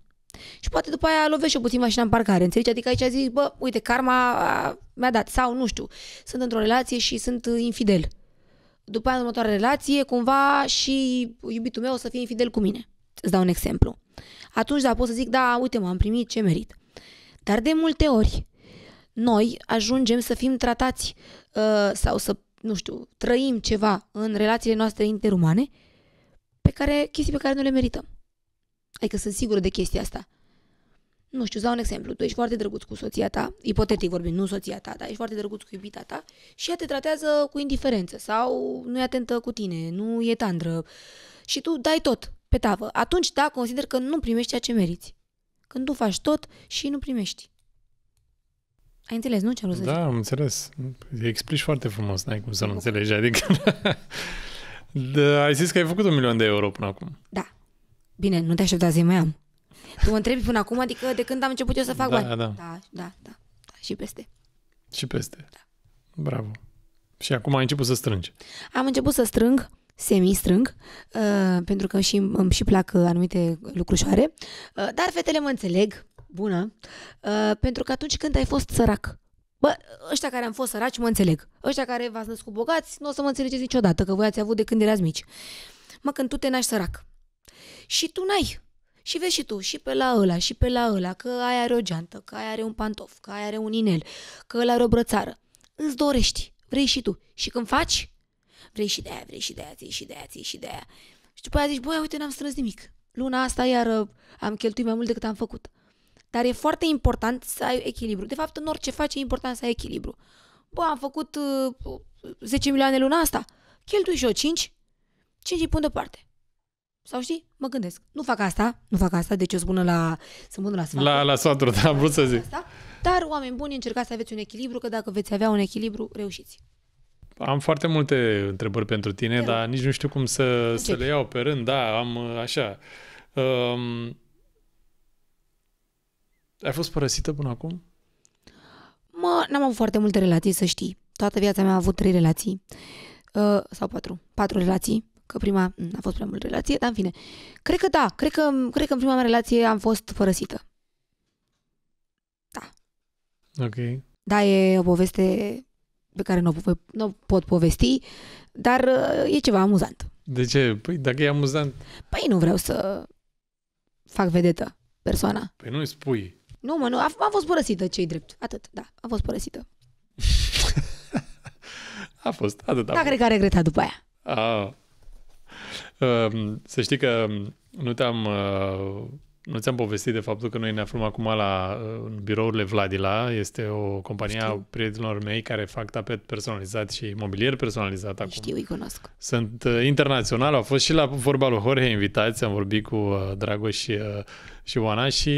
Și poate după aia lovești o puțin mașina în parcare, înțelegi? Adică aici zici, bă, uite, karma uh, mi-a dat sau nu știu, sunt într-o relație și sunt uh, infidel. După aia în următoarea relație, cumva și iubitul meu o să fie infidel cu mine. Îți dau un exemplu. Atunci, da, pot să zic, da, uite, m-am primit ce merit. Dar de multe ori, noi ajungem să fim tratați uh, sau să, nu știu, trăim ceva în relațiile noastre interumane pe care, chestii pe care nu le merităm. Adică sunt sigură de chestia asta. Nu știu, dau un exemplu. Tu ești foarte drăguț cu soția ta, ipotetic vorbim, nu soția ta, dar ești foarte drăguț cu iubita ta și ea te tratează cu indiferență sau nu e atentă cu tine, nu e tandră și tu dai tot pe tavă. Atunci, da, consider că nu primești ceea ce meriți. Când tu faci tot și nu primești. Ai înțeles, nu ce am să Da, zic. am înțeles. Explici foarte frumos, n-ai cum să nu înțelegi. Adică <laughs> da, ai zis că ai făcut un milion de euro până acum. Da. Bine, nu te aștepta să mai am. Tu mă întrebi până acum, adică de când am început eu să fac da, bani. Da. da, da, da, da. Și peste. Și peste. Da. Bravo. Și acum ai început să strângi. Am început să strâng, semi-strâng, uh, pentru că și, îmi și plac uh, anumite lucrușoare, uh, dar fetele mă înțeleg, bună, uh, pentru că atunci când ai fost sărac, Bă, ăștia care am fost săraci mă înțeleg. Ăștia care v-ați născut bogați, nu o să mă înțelegeți niciodată, că voi ați avut de când erați mici. Mă, când tu te naști sărac și tu n-ai, și vezi și tu, și pe la ăla, și pe la ăla, că ai are o geantă, că ai are un pantof, că ai are un inel, că ăla are o brățară. Îți dorești, vrei și tu. Și când faci, vrei și de aia, vrei și de aia, ții și de aia, ții și de aia. Și după aia zici, băi, uite, n-am strâns nimic. Luna asta iar am cheltuit mai mult decât am făcut. Dar e foarte important să ai echilibru. De fapt, în orice faci, e important să ai echilibru. Bă, am făcut uh, 10 milioane luna asta. Cheltui și eu 5, 5 îi pun deoparte. Sau știi, mă gândesc, nu fac asta, nu fac asta, deci eu sunt la, sunt bună la sfaturi. La, la sfaturi, da, am vrut să zic. Asta, dar, oameni buni, încercați să aveți un echilibru, că dacă veți avea un echilibru, reușiți. Am foarte multe întrebări pentru tine, Eu. dar nici nu știu cum să, să le iau pe rând. Da, am așa. Um, ai fost părăsită până acum? Mă, n-am avut foarte multe relații, să știi. Toată viața mea am avut trei relații. Uh, sau patru. Patru relații. Că prima mm, a fost prea mult relație, dar în fine. Cred că da, cred că, cred că în prima mea relație am fost părăsită. Da. Ok. Da, e o poveste pe care nu o n-o pot povesti, dar uh, e ceva amuzant. De ce? Păi dacă e amuzant... Păi nu vreau să fac vedetă persoana. Păi nu-i spui. Nu, mă, nu, am, fost părăsită, cei drept. Atât, da, am fost părăsită. <laughs> a fost, atât. Da, cred că a regretat după aia. A, ah. um, să știi că um, nu te-am... Uh, nu ți-am povestit de faptul că noi ne aflăm acum la uh, birourile Vladila. Este o companie Știu. a prietenilor mei care fac tapet personalizat și mobilier personalizat acum. Știu, îi cunosc. Sunt uh, internațional, au fost și la vorba lui Jorge invitați, am vorbit cu uh, Dragoș și, uh, și Oana și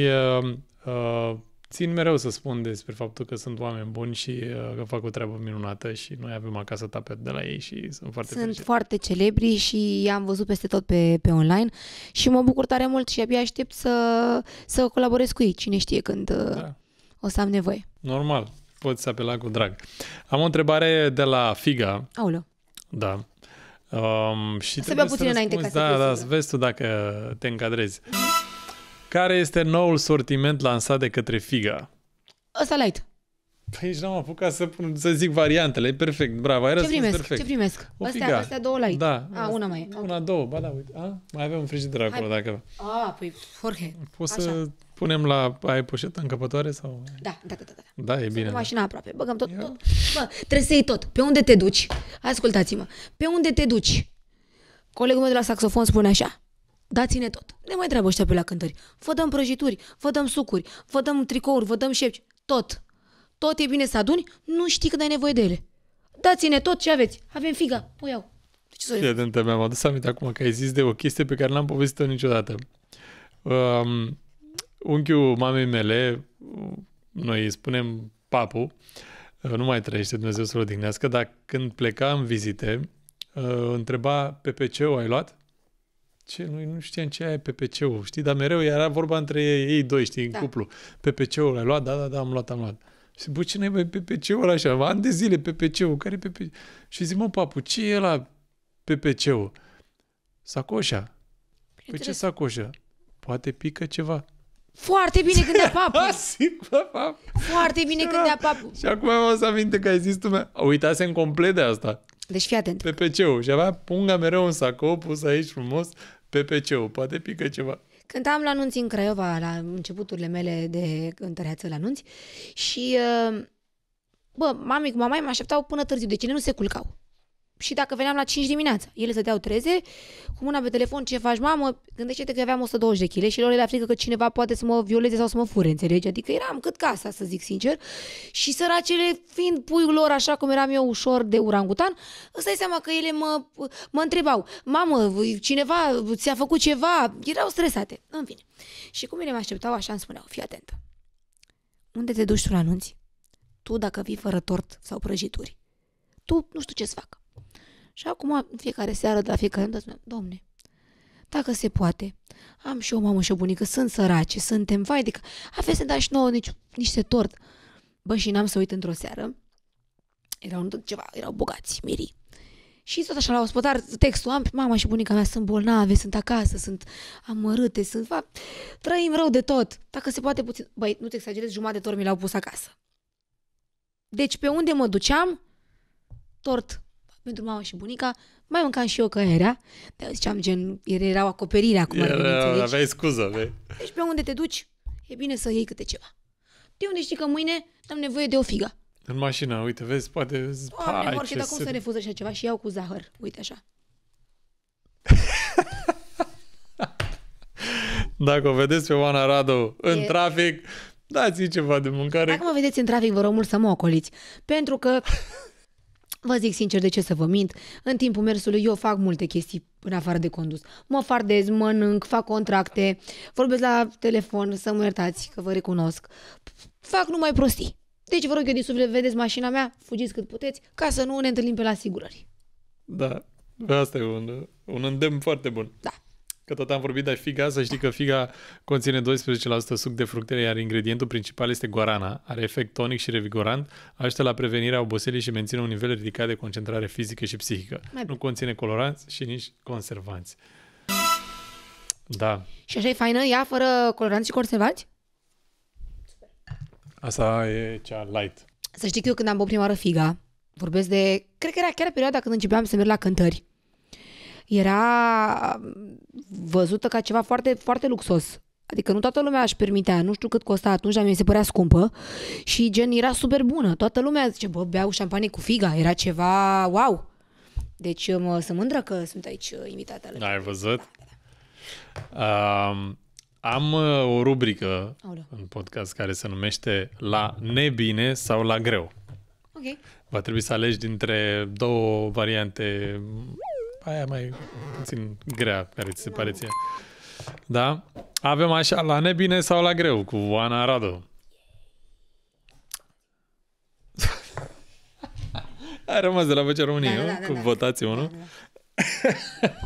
uh, Uh, țin mereu să spun despre faptul că sunt oameni buni și uh, că fac o treabă minunată și noi avem acasă tapet de la ei și sunt foarte Sunt fericit. foarte celebri și i-am văzut peste tot pe, pe online și mă bucur tare mult și abia aștept să, să colaborez cu ei. Cine știe când uh, da. o să am nevoie. Normal, poți apela cu drag. Am o întrebare de la Figa. Aulă. Da. Um, și să bea puțin să înainte ca să Da, da, să vezi tu dacă te încadrezi. Mm-hmm. Care este noul sortiment lansat de către Figa? Ăsta light. Păi nici n-am apucat să, pun, să zic variantele. E perfect, bravo, ai ce răspuns primesc? perfect. Ce primesc? O astea, figa. astea două light. Da. A, ah, una mai e. Una, două, ba da, uite. A? Mai avem un frigider acolo, Hai. dacă... A, ah, păi, Jorge. Poți Așa. să punem la... Ai poșetă încăpătoare sau... Da, da, da, da. Da, da e bine. Da. mașina aproape. Băgăm tot, tot. Bă, trebuie să iei tot. Pe unde te duci? Ascultați-mă. Pe unde te duci? Colegul meu de la saxofon spune așa dați-ne tot. Ne mai treabă ăștia pe la cântări. Vă dăm prăjituri, vă dăm sucuri, vă dăm tricouri, vă dăm șepci, tot. Tot e bine să aduni, nu știi când ai nevoie de ele. Dați-ne tot ce aveți. Avem figa, o iau. De ce mi-am adus aminte acum că ai zis de o chestie pe care n-am povestit-o niciodată. Um, unchiul mamei mele, noi îi spunem papu, uh, nu mai trăiește Dumnezeu să-l odihnească, dar când pleca în vizite, uh, întreba pe ce o ai luat? ce, noi nu știam ce e PPC-ul, știi? Dar mereu era vorba între ei, ei doi, știi, da. în cuplu. PPC-ul ai luat? Da, da, da, am luat, am luat. Și bă, ce n-ai PPC-ul așa? Ani de zile PPC-ul, care PPC? Și zic, mă, papu, ce e la PPC-ul? Sacoșa. Păi ce sacoșa? Poate pică ceva. Foarte bine când <laughs> papu. Foarte bine când da. papu. Și acum am să aminte că ai zis tu mea, uitasem complet de asta. Deci fii atent. PPC-ul. Și avea punga mereu în sacou pus aici frumos, PPC-ul. Poate pică ceva. Cântam la anunți în Craiova, la începuturile mele de cântăreață la anunți și, uh, bă, mami cu mama mă așteptau până târziu, deci ele nu se culcau și dacă veneam la 5 dimineața, ele se deau treze, cu mâna pe telefon, ce faci, mamă, gândește-te că aveam 120 de kg și lor era da frică că cineva poate să mă violeze sau să mă fure, înțelegi? Adică eram cât casa, să zic sincer, și săracele, fiind puiul lor, așa cum eram eu ușor de urangutan, îți dai seama că ele mă, mă întrebau, mamă, cineva ți-a făcut ceva, erau stresate, în fine. Și cum ele mă așteptau, așa îmi spuneau, fii atentă. Unde te duci tu la anunți? Tu dacă vii fără tort sau prăjituri, tu nu știu ce să fac. Și acum, fiecare seară, de la fiecare dată, spuneam, domne, dacă se poate, am și eu mamă și o bunică, sunt săraci, suntem, vai, adică, aveți să dați nouă nici, niște tort. Bă, și n-am să uit într-o seară, erau ceva, erau bogați, mirii. Și tot așa la ospătar, textul, am, mama și bunica mea sunt bolnave, sunt acasă, sunt amărâte, sunt, va, trăim rău de tot. Dacă se poate puțin, băi, nu te exagerez, jumătate de tort mi l-au pus acasă. Deci pe unde mă duceam, tort pentru mama și bunica, mai mâncam și eu că era, dar ziceam gen, erau acoperire acum. Era, aveai scuză, vei. Deci pe unde te duci, e bine să iei câte ceva. De unde știi că mâine am nevoie de o figă? În mașină, uite, vezi, poate... Doamne, mor, și dar cum să refuză așa ceva? Și iau cu zahăr, uite așa. <laughs> Dacă o vedeți pe Oana Radu în e... trafic, dați-i ceva de mâncare. mă vedeți în trafic, vă rog mult să mă ocoliți. Pentru că Vă zic sincer de ce să vă mint, în timpul mersului eu fac multe chestii în afară de condus. Mă fardez, mănânc, fac contracte, vorbesc la telefon, să mă iertați că vă recunosc. Fac numai prostii. Deci vă rog eu din suflet, vedeți mașina mea, fugiți cât puteți, ca să nu ne întâlnim pe la asigurări. Da, asta e un, un îndemn foarte bun. Da că tot am vorbit de figa, să știi că figa conține 12% suc de fructe, iar ingredientul principal este guarana. Are efect tonic și revigorant, ajută la prevenirea oboselii și menține un nivel ridicat de concentrare fizică și psihică. Mai nu conține coloranți și nici conservanți. Da. Și așa e faină ea fără coloranți și conservanți? Asta e cea light. Să știi că eu când am băut prima oară figa, vorbesc de, cred că era chiar perioada când începeam să merg la cântări era mm, văzută ca ceva foarte, foarte luxos. Adică nu toată lumea aș permitea, nu știu cât costa atunci, dar mi se părea scumpă și gen era super bună. Toată lumea zice, bă, beau șampanie cu figa, era ceva wow. Deci mă sunt mândră că sunt aici uh, invitată. Da, Ai văzut? Um, am uh, o rubrică Aula. în podcast care se numește La nebine sau la greu. Ok. Va trebui să alegi dintre două variante aia mai puțin grea, care ți se pare ție. Da? Avem așa la nebine sau la greu cu Ana Radu. <laughs> A rămas de la Vocea României, da, da, da, cu da, votații, da, nu?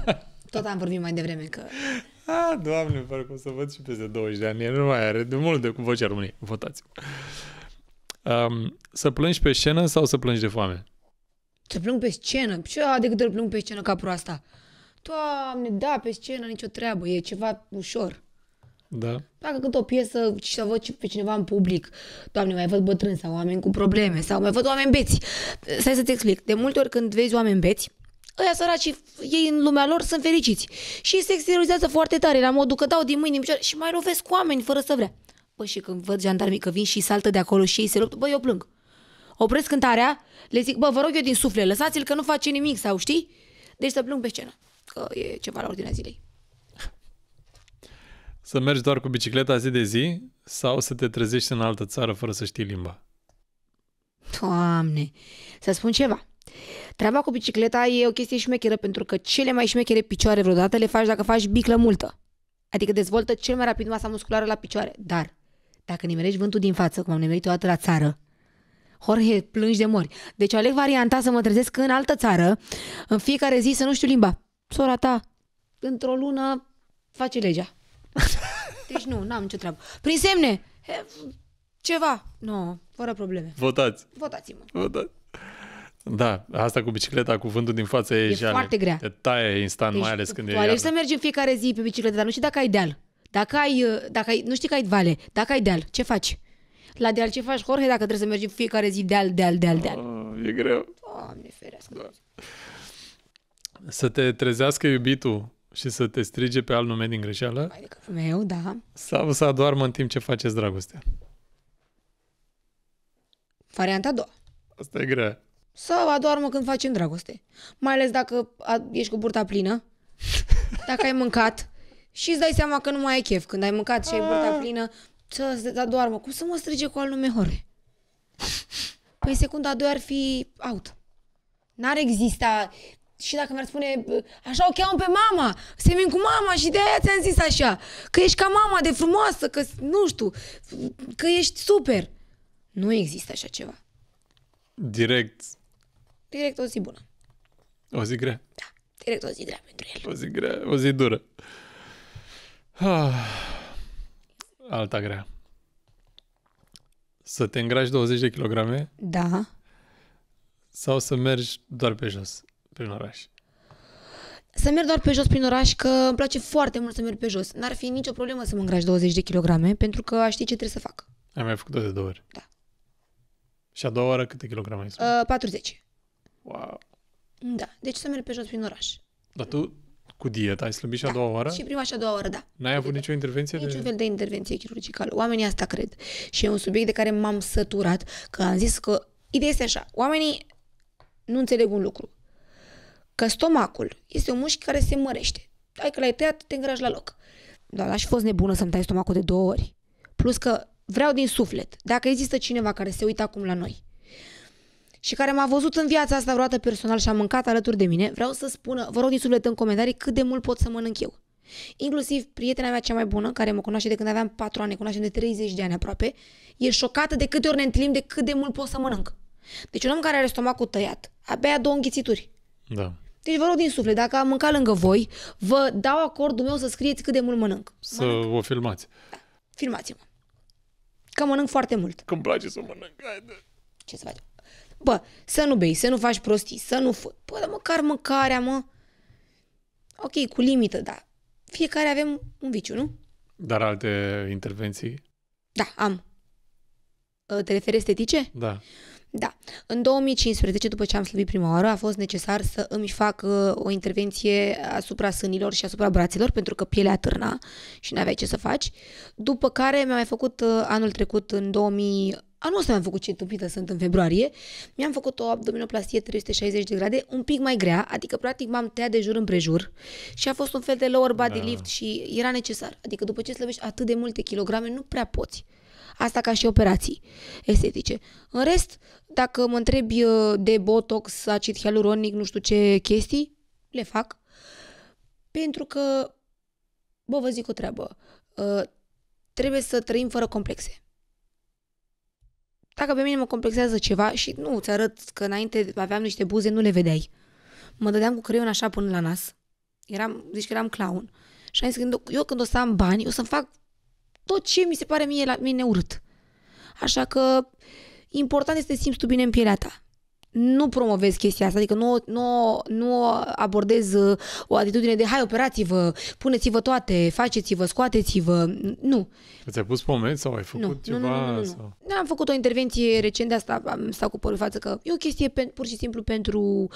Da. Tot am vorbit mai devreme că... <laughs> A, doamne, parcă o să văd și peste 20 de ani. Nu mai are de mult de cu Vocea României. Votați. Um, să plângi pe scenă sau să plângi de foame? Te plâng pe scenă. Păi ce decât adică îl plâng pe scenă ca proasta? Doamne, da, pe scenă, nicio treabă. E ceva ușor. Da. Dacă când o piesă și să văd pe cineva în public, doamne, mai văd bătrâni sau oameni cu probleme sau mai văd oameni beți. Stai să-ți explic. De multe ori când vezi oameni beți, ăia săraci, ei în lumea lor sunt fericiți și se exteriorizează foarte tare, la modul că dau din mâini în picioare și mai lovesc oameni fără să vrea. Bă, și când văd jandarmii că vin și saltă de acolo și ei se luptă, bă, eu plâng opresc cântarea, le zic, bă, vă rog eu din suflet, lăsați-l că nu face nimic sau știi? Deci să plâng pe scenă, că e ceva la ordinea zilei. Să mergi doar cu bicicleta zi de zi sau să te trezești în altă țară fără să știi limba? Doamne, să spun ceva. Treaba cu bicicleta e o chestie șmecheră pentru că cele mai șmechere picioare vreodată le faci dacă faci biclă multă. Adică dezvoltă cel mai rapid masa musculară la picioare. Dar dacă nimerești vântul din față, cum am nimerit o dată la țară, Jorge, plângi de mori. Deci aleg varianta să mă trezesc în altă țară, în fiecare zi să nu știu limba. Sora ta, într-o lună, face legea. <laughs> Deci nu, n-am nicio treabă. Prin semne, ceva. Nu, no, fără probleme. Votați. Votați-mă. Votați. Da, asta cu bicicleta, cuvântul din față e, e jale. foarte grea. Te taie instant, deci, mai ales când tu e alegi să mergi în fiecare zi pe bicicletă, dar nu știi dacă ai deal. Dacă ai, dacă ai, nu știi că ai vale, dacă ai deal, ce faci? La deal ce faci, Jorge, dacă trebuie să mergi fiecare zi deal, deal, deal, deal? Oh, ah, e greu. Doamne ferească. Da. Să te trezească iubitul și să te strige pe alt nume din greșeală? Mai decât meu, da. Sau să adormă în timp ce faceți dragostea? Varianta a doua. Asta e grea. Sau adormă când facem dragoste. Mai ales dacă ești cu burta plină, <laughs> dacă ai mâncat și îți dai seama că nu mai ai chef. Când ai mâncat și ai burta ah. plină, să se doarmă. Cum să mă strige cu al numehore? Păi secunda a doua ar fi out. N-ar exista... Și dacă mi-ar spune, așa o cheamă pe mama, semin cu mama și de aia ți-am zis așa, că ești ca mama de frumoasă, că nu știu, că ești super. Nu există așa ceva. Direct. Direct o zi bună. O zi grea. Da, direct o zi grea pentru el. O zi grea, o zi dură. Ah alta grea. Să te îngrași 20 de kilograme? Da. Sau să mergi doar pe jos, prin oraș? Să merg doar pe jos prin oraș, că îmi place foarte mult să merg pe jos. N-ar fi nicio problemă să mă îngrași 20 de kilograme, pentru că aș ști ce trebuie să fac. Ai mai făcut-o de două ori? Da. Și a doua oară câte kilograme ai uh, 40. Wow. Da, deci să merg pe jos prin oraș. Dar tu cu dieta, ai slăbit și da. a doua oară? Și prima și a doua oară, da. N-ai avut nicio intervenție? Niciun de... fel de intervenție chirurgicală. Oamenii asta cred. Și e un subiect de care m-am săturat, că am zis că... Ideea este așa, oamenii nu înțeleg un lucru. Că stomacul este un mușchi care se mărește. Ai că l-ai tăiat, te îngrași la loc. Dar aș fi fost nebună să-mi tai stomacul de două ori. Plus că vreau din suflet. Dacă există cineva care se uită acum la noi și care m-a văzut în viața asta vreodată personal și a mâncat alături de mine, vreau să spună, vă rog din suflet în comentarii cât de mult pot să mănânc eu. Inclusiv prietena mea cea mai bună, care mă cunoaște de când aveam 4 ani, cunoaște de 30 de ani aproape, e șocată de câte ori ne întâlnim de cât de mult pot să mănânc. Deci un om care are stomacul tăiat, abia ia două înghițituri. Da. Deci vă rog din suflet, dacă am mâncat lângă voi, vă dau acordul meu să scrieți cât de mult mănânc. Să mănânc. o filmați. Da. Filmați-mă. Că mănânc foarte mult. Că îmi place să mănânc. Haide. Ce să facem? bă, să nu bei, să nu faci prostii, să nu fă. Bă, dar măcar mâncarea, mă. Ok, cu limită, da. Fiecare avem un viciu, nu? Dar alte intervenții? Da, am. Ă, te referi estetice? Da. Da. În 2015, după ce am slăbit prima oară, a fost necesar să îmi fac ă, o intervenție asupra sânilor și asupra brațelor, pentru că pielea târna și n-aveai ce să faci. După care mi-am mai făcut ă, anul trecut, în 2000, anul ăsta mi-am făcut ce tupită sunt în februarie, mi-am făcut o abdominoplastie 360 de grade, un pic mai grea, adică practic m-am tăiat de jur împrejur și a fost un fel de lower body da. lift și era necesar. Adică după ce slăbești atât de multe kilograme, nu prea poți. Asta ca și operații estetice. În rest, dacă mă întrebi uh, de botox, acid hialuronic, nu știu ce chestii, le fac. Pentru că, bă, vă zic o treabă, uh, trebuie să trăim fără complexe. Dacă pe mine mă complexează ceva și nu, ți arăt că înainte aveam niște buze, nu le vedeai. Mă dădeam cu creion așa până la nas. Eram, zici că eram clown. Și am zis, când, eu când o să am bani, o să-mi fac tot ce mi se pare mie la mine urât. Așa că important este să simți tu bine în pielea ta nu promovez chestia asta, adică nu, nu, nu abordez uh, o atitudine de hai operați-vă, puneți-vă toate, faceți-vă, scoateți-vă, nu. Ți-ai pus pomeni sau ai făcut nu, ceva? Nu, nu, nu, nu. Sau... Am făcut o intervenție recent, de asta am stat cu părul față că e o chestie pe, pur și simplu pentru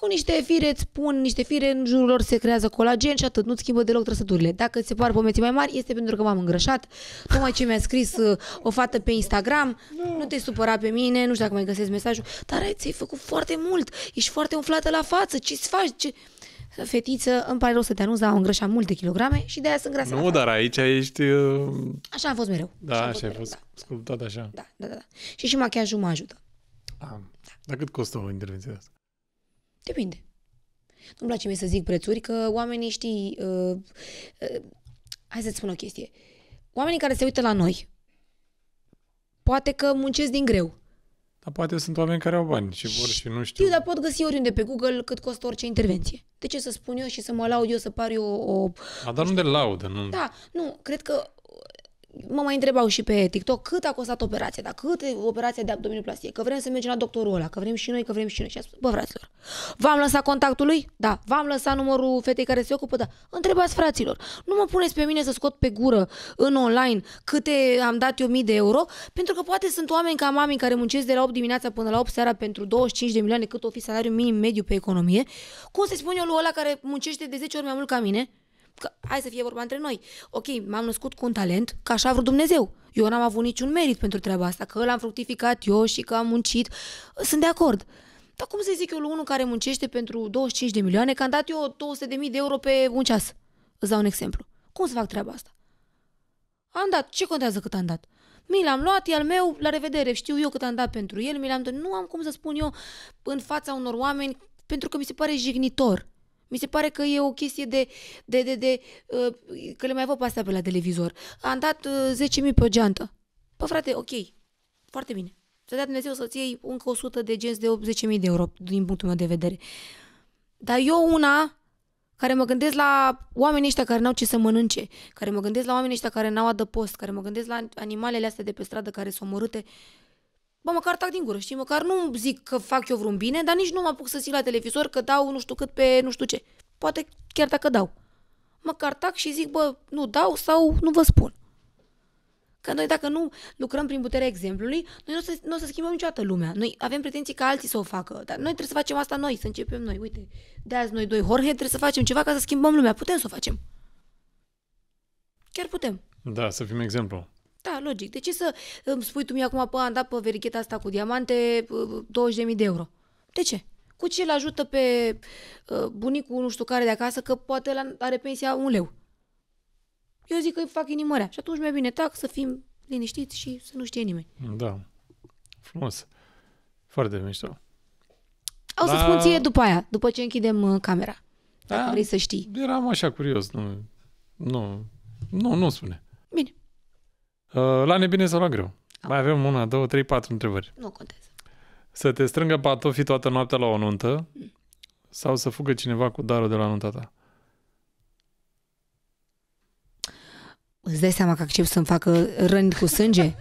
cu niște fire, îți pun niște fire, în jurul lor se creează colagen și atât, nu schimbă deloc trăsăturile. Dacă se par pomeții mai mari, este pentru că m-am îngrășat. Tocmai ce mi-a scris uh, o fată pe Instagram, nu te supăra pe mine, nu știu dacă mai găsesc mesajul, dar ai, ți-ai făcut foarte mult, ești foarte umflată la față, ce-ți faci? Ce... Fetiță, îmi pare rău să te anunț, dar am îngrășat multe kilograme și de aia sunt grasă. Nu, dar aici ești... Uh... Așa am fost mereu. Da, așa, așa ai fost mereu, da. sculptat așa. Da, da, da, da. Și și machiajul mă ajută. Da. Dar cât costă o intervenție asta? Depinde. Nu-mi place mie să zic prețuri, că oamenii știi... Uh, uh, hai să-ți spun o chestie. Oamenii care se uită la noi, poate că muncesc din greu. Dar poate sunt oameni care au bani și vor și nu știu. Știu, dar pot găsi oriunde pe Google cât costă orice intervenție. De ce să spun eu și să mă laud eu, să par eu o... o A, dar nu de laudă, nu? Da, nu, cred că mă mai întrebau și pe TikTok cât a costat operația, dar cât e operația de abdominoplastie, că vrem să mergem la doctorul ăla, că vrem și noi, că vrem și noi. Și a spus, bă, fraților, v-am lăsat contactul lui? Da. V-am lăsat numărul fetei care se ocupă? Da. Întrebați, fraților, nu mă puneți pe mine să scot pe gură în online câte am dat eu mii de euro, pentru că poate sunt oameni ca mami care muncesc de la 8 dimineața până la 8 seara pentru 25 de milioane cât o fi salariul minim mediu pe economie. Cum se spune eu lui ăla care muncește de 10 ori mai mult ca mine, că, hai să fie vorba între noi. Ok, m-am născut cu un talent, că așa a vrut Dumnezeu. Eu n-am avut niciun merit pentru treaba asta, că l-am fructificat eu și că am muncit. Sunt de acord. Dar cum să zic eu lui unul care muncește pentru 25 de milioane că am dat eu 200.000 de euro pe un ceas? Îți dau un exemplu. Cum să fac treaba asta? Am dat. Ce contează cât am dat? Mi l-am luat, al meu, la revedere, știu eu cât am dat pentru el, mi l-am dat. Nu am cum să spun eu în fața unor oameni pentru că mi se pare jignitor. Mi se pare că e o chestie de... de, de, de uh, că le mai văd pe astea pe la televizor. Am dat 10.000 uh, pe o geantă. Pă frate, ok, foarte bine. Să dea Dumnezeu să-ți iei încă 100 de genți de 80.000 de euro, din punctul meu de vedere. Dar eu una care mă gândesc la oamenii ăștia care n-au ce să mănânce, care mă gândesc la oamenii ăștia care n-au adăpost, care mă gândesc la animalele astea de pe stradă care sunt omorâte, Bă, măcar tac din gură, știi? Măcar nu zic că fac eu vreun bine, dar nici nu mă apuc să zic la televizor că dau nu știu cât pe nu știu ce. Poate chiar dacă dau. Măcar tac și zic, bă, nu dau sau nu vă spun. Că noi dacă nu lucrăm prin puterea exemplului, noi nu o să, nu o să schimbăm niciodată lumea. Noi avem pretenții ca alții să o facă, dar noi trebuie să facem asta noi, să începem noi. Uite, de azi noi doi, Jorge, trebuie să facem ceva ca să schimbăm lumea. Putem să o facem. Chiar putem. Da, să fim exemplu. Da, logic. De ce să îmi spui tu mie acum, pă, am dat pe vericheta asta cu diamante 20.000 de euro? De ce? Cu ce îl ajută pe ă, bunicul nu știu care de acasă că poate are pensia un leu? Eu zic că îi fac inimărea și atunci mai bine tac să fim liniștiți și să nu știe nimeni. Da. Frumos. Foarte mișto. O să da. spun ție după aia, după ce închidem ă, camera. Dacă da, vrei să știi. Eram așa curios, nu, nu, nu, nu spune. Uh, la nebine sau la greu? Oh. Mai avem una, două, trei, patru întrebări. Nu contează. Să te strângă patofii toată noaptea la o nuntă mm. sau să fugă cineva cu darul de la nunta ta? Îți dai seama că accept să-mi facă răni cu sânge? <laughs>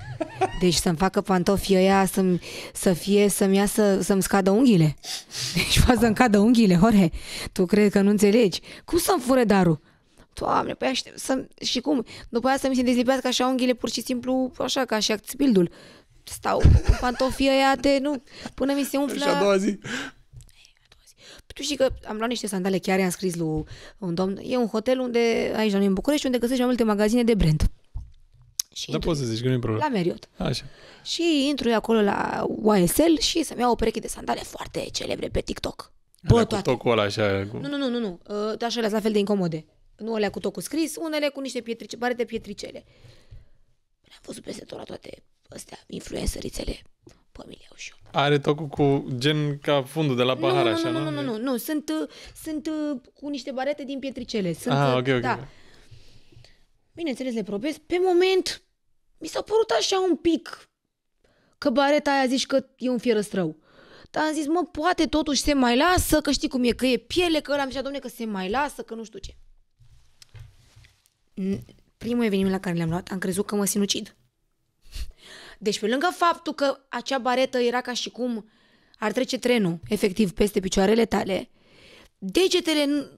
Deci să-mi facă pantofii ăia, să-mi, să fie, să-mi iasă, să-mi scadă unghiile. Deci poate să-mi cadă unghiile, Jorge. Tu crezi că nu înțelegi? Cum să-mi fure darul? Doamne, păi aștept să... Și cum? După aia să mi se dezlipească așa unghiile pur și simplu, așa, ca și acțibildul. Stau cu pantofii aia de, nu, până mi se umflă... Și a doua zi, păi tu știi că am luat niște sandale chiar, i-am scris lui un domn. E un hotel unde, aici la noi în București, unde găsești mai multe magazine de brand. Și da, poți să zici că nu e problemă. La Meriot. Așa. Și intru eu acolo la YSL și să-mi iau o pereche de sandale foarte celebre pe TikTok. Bă, cu tocul ăla așa. Cu... Nu, nu, nu, nu, nu. Uh, așa la fel de incomode. Nu alea cu tot cu scris, unele cu niște pietrice, bare de pietricele. Am văzut peste tot la toate astea, influencerițele pe mine au și eu. Are tocul cu gen ca fundul de la pahar, nu, nu, așa, nu? Nu, nu, nu, nu, sunt, sunt uh, cu niște barete din pietricele. Sunt, ah, ok, ok. Da. Bineînțeles, le probez. Pe moment, mi s-a părut așa un pic că bareta aia zici că e un fierăstrău. Dar am zis, mă, poate totuși se mai lasă, că știi cum e, că e piele, că ăla am zis, domne, că se mai lasă, că nu știu ce primul eveniment la care le-am luat, am crezut că mă sinucid. Deci, pe lângă faptul că acea baretă era ca și cum ar trece trenul, efectiv, peste picioarele tale, degetele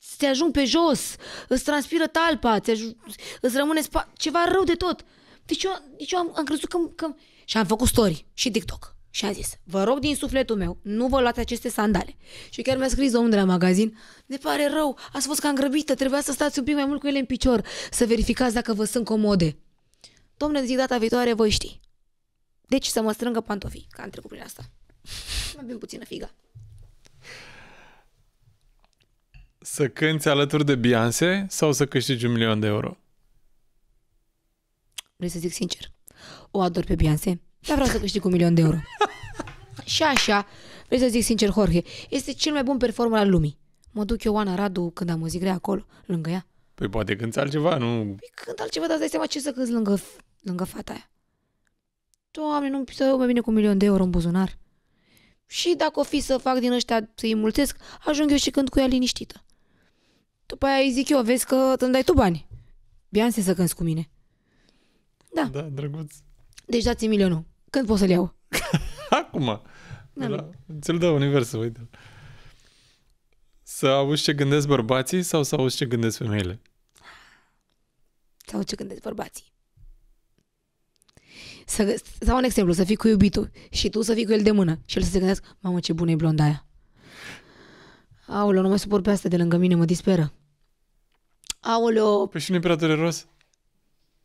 se ajung pe jos, îți transpiră talpa, ajung, îți rămâne spa- ceva rău de tot. Deci eu, deci eu am, am crezut că, că... Și am făcut story și TikTok. Și a zis, vă rog din sufletul meu, nu vă luați aceste sandale. Și chiar mi-a scris omul de la magazin, ne pare rău, ați fost cam grăbită, trebuia să stați un pic mai mult cu ele în picior, să verificați dacă vă sunt comode. Domnule, zic data viitoare voi ști. Deci să mă strângă pantofii, că am trecut prin asta. Mai bem puțină figa. Să cânți alături de Beyoncé sau să câștigi un milion de euro? Vrei să zic sincer, o ador pe Beyoncé dar vreau să câștig un milion de euro. și așa, vrei să zic sincer, Jorge, este cel mai bun performer al lumii. Mă duc eu, Ana Radu, când am o zi grea acolo, lângă ea. Păi poate cânti altceva, nu? Păi cânt altceva, dar îți dai seama ce să cânti lângă, lângă fata aia. Doamne, nu să mai bine cu un milion de euro în buzunar. Și dacă o fi să fac din ăștia să-i mulțesc, ajung eu și când cu ea liniștită. După aia îi zic eu, vezi că îmi dai tu bani. Bianse să cânti cu mine. Da. Da, drăguț. Deci dați milionul. Când pot să-l iau? <laughs> Acum. Da. Ți-l dă universul, uite Să auzi ce gândesc bărbații sau să auzi ce gândesc femeile? Sau ce gândesc bărbații. Să, sau un exemplu, să fii cu iubitul și tu să fii cu el de mână și el să se gândească, mamă ce bună e blonda aia. Aoleu, nu mai suport pe asta de lângă mine, mă disperă. Aoleu... Păi și nu e prea dureros?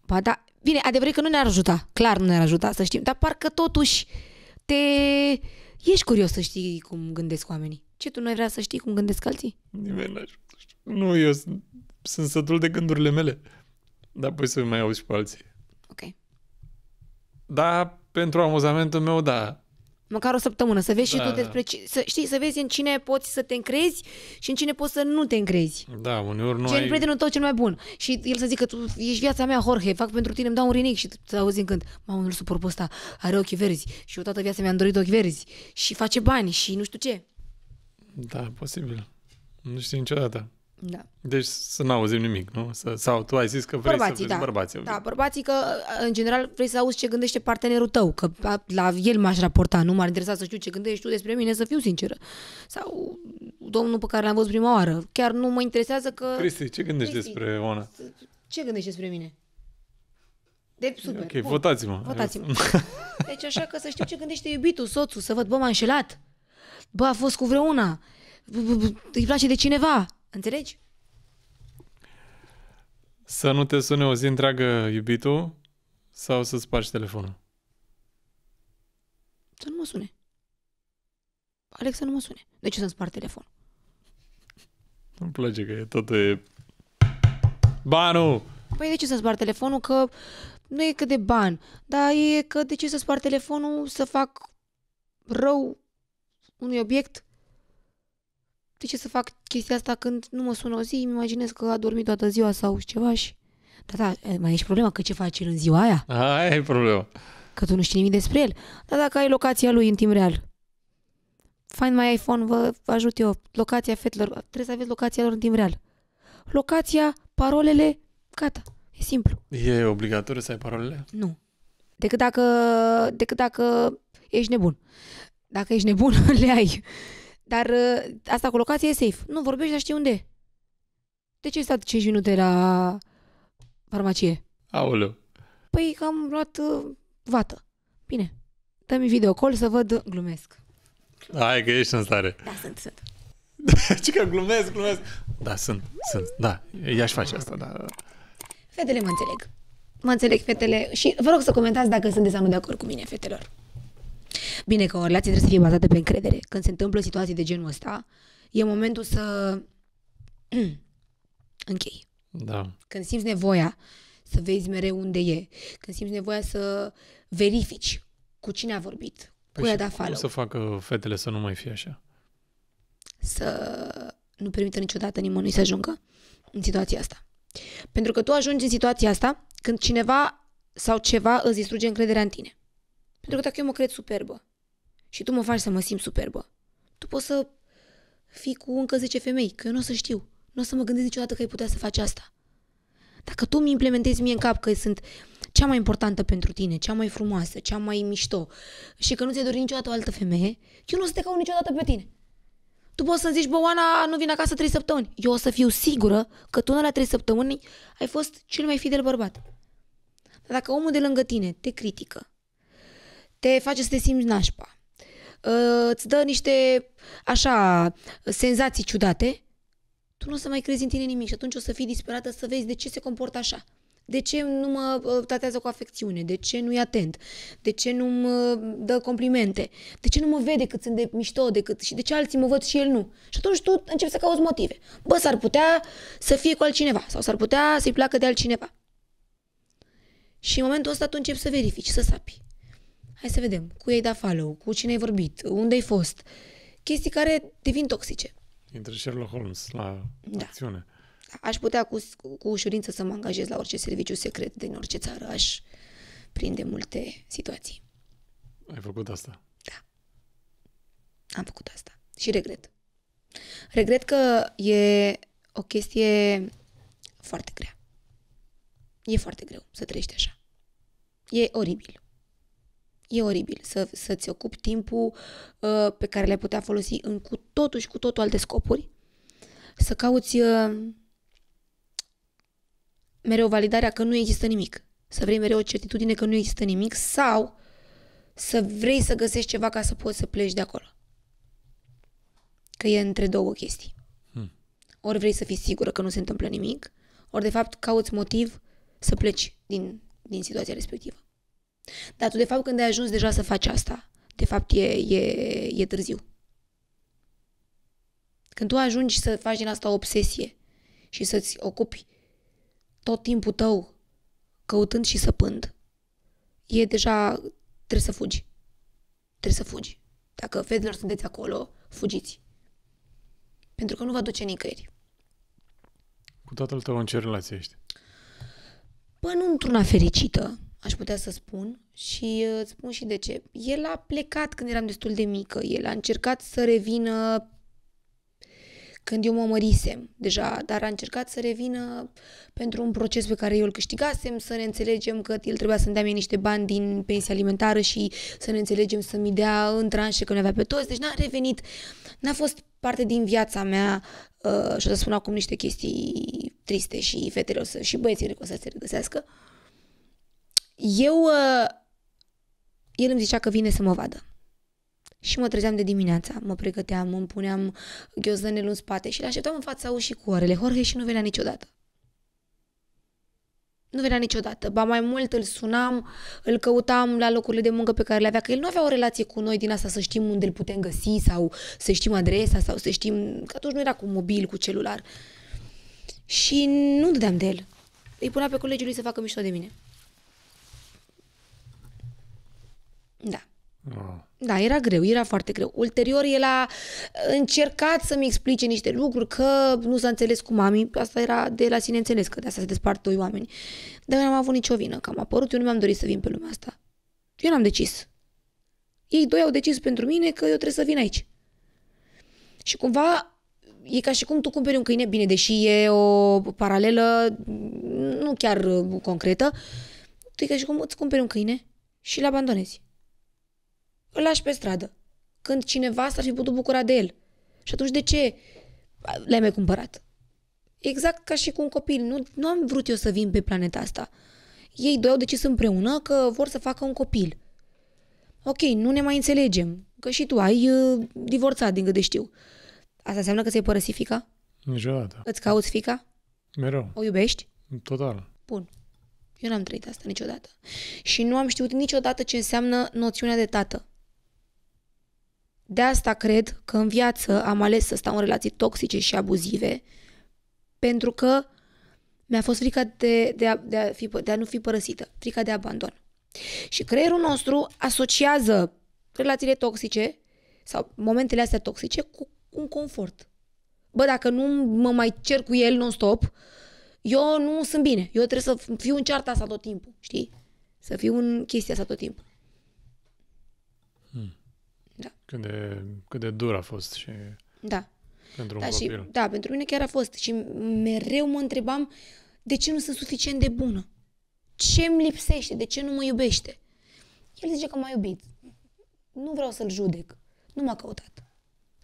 Ba da, Bine, adevărat că nu ne-ar ajuta, clar nu ne-ar ajuta să știm, dar parcă totuși te... Ești curios să știi cum gândesc oamenii. Ce, tu nu ai vrea să știi cum gândesc alții? Nimeni nu Nu, eu sunt, sunt sătul de gândurile mele. Dar poți să mai auzi și pe alții. Ok. Da, pentru amuzamentul meu, da măcar o săptămână, să vezi da, și tu da. despre ce, să, știi, să vezi în cine poți să te încrezi și în cine poți să nu te încrezi. Da, uneori nu Gen, ai... prietenul tău cel mai bun. Și el să zică, tu ești viața mea, Jorge, fac pentru tine, îmi dau un rinic și te auzi când, mamă, nu-l supor pe ăsta, are ochi verzi și eu toată viața mi-am dorit ochi verzi și face bani și nu știu ce. Da, posibil. Nu știi niciodată. Da. Deci să nu auzim nimic, nu? Sau tu ai zis că vrei bărbații, să vezi da. bărbații. Da, bărbații că, în general, vrei să auzi ce gândește partenerul tău, că la el m-aș raporta, nu m-ar interesa să știu ce gândești tu despre mine, să fiu sinceră. Sau domnul pe care l-am văzut prima oară. Chiar nu mă interesează că... Cristi, ce gândești Cristi, despre Oana? Ce gândești despre mine? De deci, super. Ok, Bun. votați-mă. Votați-mă. <laughs> Deci așa că să știu ce gândește iubitul, soțul, să văd, bă, m-a înșelat. Bă, a fost cu vreuna. Îi place de cineva Înțelegi? Să nu te sune o zi întreagă iubitul sau să spargi telefonul? Să nu mă sune. Alex să nu mă sune. De ce să-mi spar telefonul? Îmi place că e tot e... Banu! Păi de ce să spar telefonul? Că nu e că de ban, dar e că de ce să spar telefonul să fac rău unui obiect de ce să fac chestia asta când nu mă sună o zi, îmi imaginez că a dormit toată ziua sau ceva și... Da, da, mai ești problema că ce faci în ziua aia? Aia e problema. Că tu nu știi nimic despre el. Dar dacă ai locația lui în timp real, Find My iPhone vă ajut eu. Locația fetelor, trebuie să aveți locația lor în timp real. Locația, parolele, gata. E simplu. E obligatoriu să ai parolele? Nu. Decât dacă, decât dacă ești nebun. Dacă ești nebun, <laughs> le ai. Dar ă, asta cu locația e safe. Nu vorbești, dar știi unde. De ce ai stat 5 minute la farmacie? Aoleu. Păi că am luat uh, vată. Bine. Dă-mi video call să văd... Glumesc. Hai că ești în stare. Da, sunt, sunt. <laughs> ce că glumesc, glumesc. Da, sunt, sunt. Da, i-aș face asta, da. Fetele mă înțeleg. Mă înțeleg, fetele. Și vă rog să comentați dacă sunteți sau nu de acord cu mine, fetelor. Bine că o relație trebuie să fie bazată pe încredere. Când se întâmplă situații de genul ăsta, e momentul să <clears throat> închei. Da. Când simți nevoia să vezi mereu unde e, când simți nevoia să verifici cu cine a vorbit, păi cu ea da follow. să facă fetele să nu mai fie așa? Să nu permită niciodată nimănui să ajungă în situația asta. Pentru că tu ajungi în situația asta când cineva sau ceva îți distruge încrederea în tine. Pentru că dacă eu mă cred superbă și tu mă faci să mă simt superbă, tu poți să fii cu încă 10 femei, că eu nu o să știu. Nu o să mă gândesc niciodată că ai putea să faci asta. Dacă tu mi implementezi mie în cap că sunt cea mai importantă pentru tine, cea mai frumoasă, cea mai mișto și că nu ți-ai dorit niciodată o altă femeie, eu nu o să te caut niciodată pe tine. Tu poți să-mi zici, bă, Oana, nu vin acasă trei săptămâni. Eu o să fiu sigură că tu în la trei săptămâni ai fost cel mai fidel bărbat. Dar dacă omul de lângă tine te critică, te face să te simți nașpa. Ă, îți dă niște, așa, senzații ciudate. Tu nu o să mai crezi în tine nimic și atunci o să fii disperată să vezi de ce se comportă așa. De ce nu mă ă, tratează cu afecțiune? De ce nu e atent? De ce nu mă dă complimente? De ce nu mă vede cât sunt de mișto decât și de ce alții mă văd și el nu? Și atunci tu începi să cauți motive. Bă, s-ar putea să fie cu altcineva sau s-ar putea să-i placă de altcineva. Și în momentul ăsta tu începi să verifici, să sapi. Hai să vedem. Cu ei da follow, cu cine ai vorbit, unde ai fost. Chestii care devin toxice. Intră Sherlock Holmes la da. acțiune. Aș putea cu, cu ușurință să mă angajez la orice serviciu secret din orice țară. Aș prinde multe situații. Ai făcut asta? Da. Am făcut asta. Și regret. Regret că e o chestie foarte grea. E foarte greu să trăiești așa. E oribil. E oribil să, să-ți ocupi timpul uh, pe care le-ai putea folosi în cu totul și cu totul alte scopuri, să cauți uh, mereu validarea că nu există nimic, să vrei mereu o certitudine că nu există nimic sau să vrei să găsești ceva ca să poți să pleci de acolo. Că e între două chestii. Hmm. Ori vrei să fii sigură că nu se întâmplă nimic, ori de fapt cauți motiv să pleci din, din situația respectivă. Dar tu, de fapt, când ai ajuns deja să faci asta, de fapt, e, e, e târziu. Când tu ajungi să faci din asta o obsesie și să-ți ocupi tot timpul tău căutând și săpând, e deja, trebuie să fugi. Trebuie să fugi. Dacă fetelor sunteți acolo, fugiți. Pentru că nu vă duce nicăieri. Cu tatăl tău în ce relație ești? Păi nu într-una fericită, aș putea să spun și uh, îți spun și de ce. El a plecat când eram destul de mică, el a încercat să revină când eu mă mărisem deja, dar a încercat să revină pentru un proces pe care eu îl câștigasem, să ne înțelegem că el trebuia să-mi dea mie niște bani din pensia alimentară și să ne înțelegem să-mi dea în tranșe că ne avea pe toți, deci n-a revenit, n-a fost parte din viața mea uh, și o să spun acum niște chestii triste și fetele o să, și băieții o să se regăsească. Uh, eu, uh, el îmi zicea că vine să mă vadă. Și mă trezeam de dimineața, mă pregăteam, îmi puneam ghiozdanele în spate și le așteptam în fața ușii cu orele. Jorge și nu venea niciodată. Nu venea niciodată. Ba mai mult îl sunam, îl căutam la locurile de muncă pe care le avea, că el nu avea o relație cu noi din asta să știm unde îl putem găsi sau să știm adresa sau să știm... Că atunci nu era cu mobil, cu celular. Și nu dădeam de el. Îi punea pe colegii lui să facă mișto de mine. Da. Da, era greu, era foarte greu. Ulterior, el a încercat să-mi explice niște lucruri, că nu s-a înțeles cu mami, asta era de la sine înțeles, că de asta se despart doi oameni. Dar eu n-am avut nicio vină că am apărut, eu nu mi-am dorit să vin pe lumea asta. Eu n-am decis. Ei doi au decis pentru mine că eu trebuie să vin aici. Și cumva e ca și cum tu cumperi un câine, bine, deși e o paralelă nu chiar concretă, tu e ca și cum îți cumperi un câine și îl abandonezi îl lași pe stradă. Când cineva s-ar fi putut bucura de el. Și atunci de ce le-ai mai cumpărat? Exact ca și cu un copil. Nu, nu am vrut eu să vin pe planeta asta. Ei doi au decis împreună că vor să facă un copil. Ok, nu ne mai înțelegem. Că și tu ai uh, divorțat, din câte știu. Asta înseamnă că ți-ai părăsit fica? Niciodată. Îți cauți fica? Mereu. O iubești? Total. Bun. Eu n-am trăit asta niciodată. Și nu am știut niciodată ce înseamnă noțiunea de tată. De asta cred că în viață am ales să stau în relații toxice și abuzive, pentru că mi-a fost frica de, de, a, de, a, fi, de a nu fi părăsită, frica de abandon. Și creierul nostru asociază relațiile toxice sau momentele astea toxice cu un confort. Bă, dacă nu mă mai cer cu el non-stop, eu nu sunt bine. Eu trebuie să fiu în cearta asta tot timpul, știi? Să fiu în chestia asta tot timpul. Cât de, cât de dur a fost și da. pentru un da, copil. Și, da, pentru mine chiar a fost. Și mereu mă întrebam de ce nu sunt suficient de bună. Ce îmi lipsește? De ce nu mă iubește? El zice că m-a iubit. Nu vreau să-l judec. Nu m-a căutat.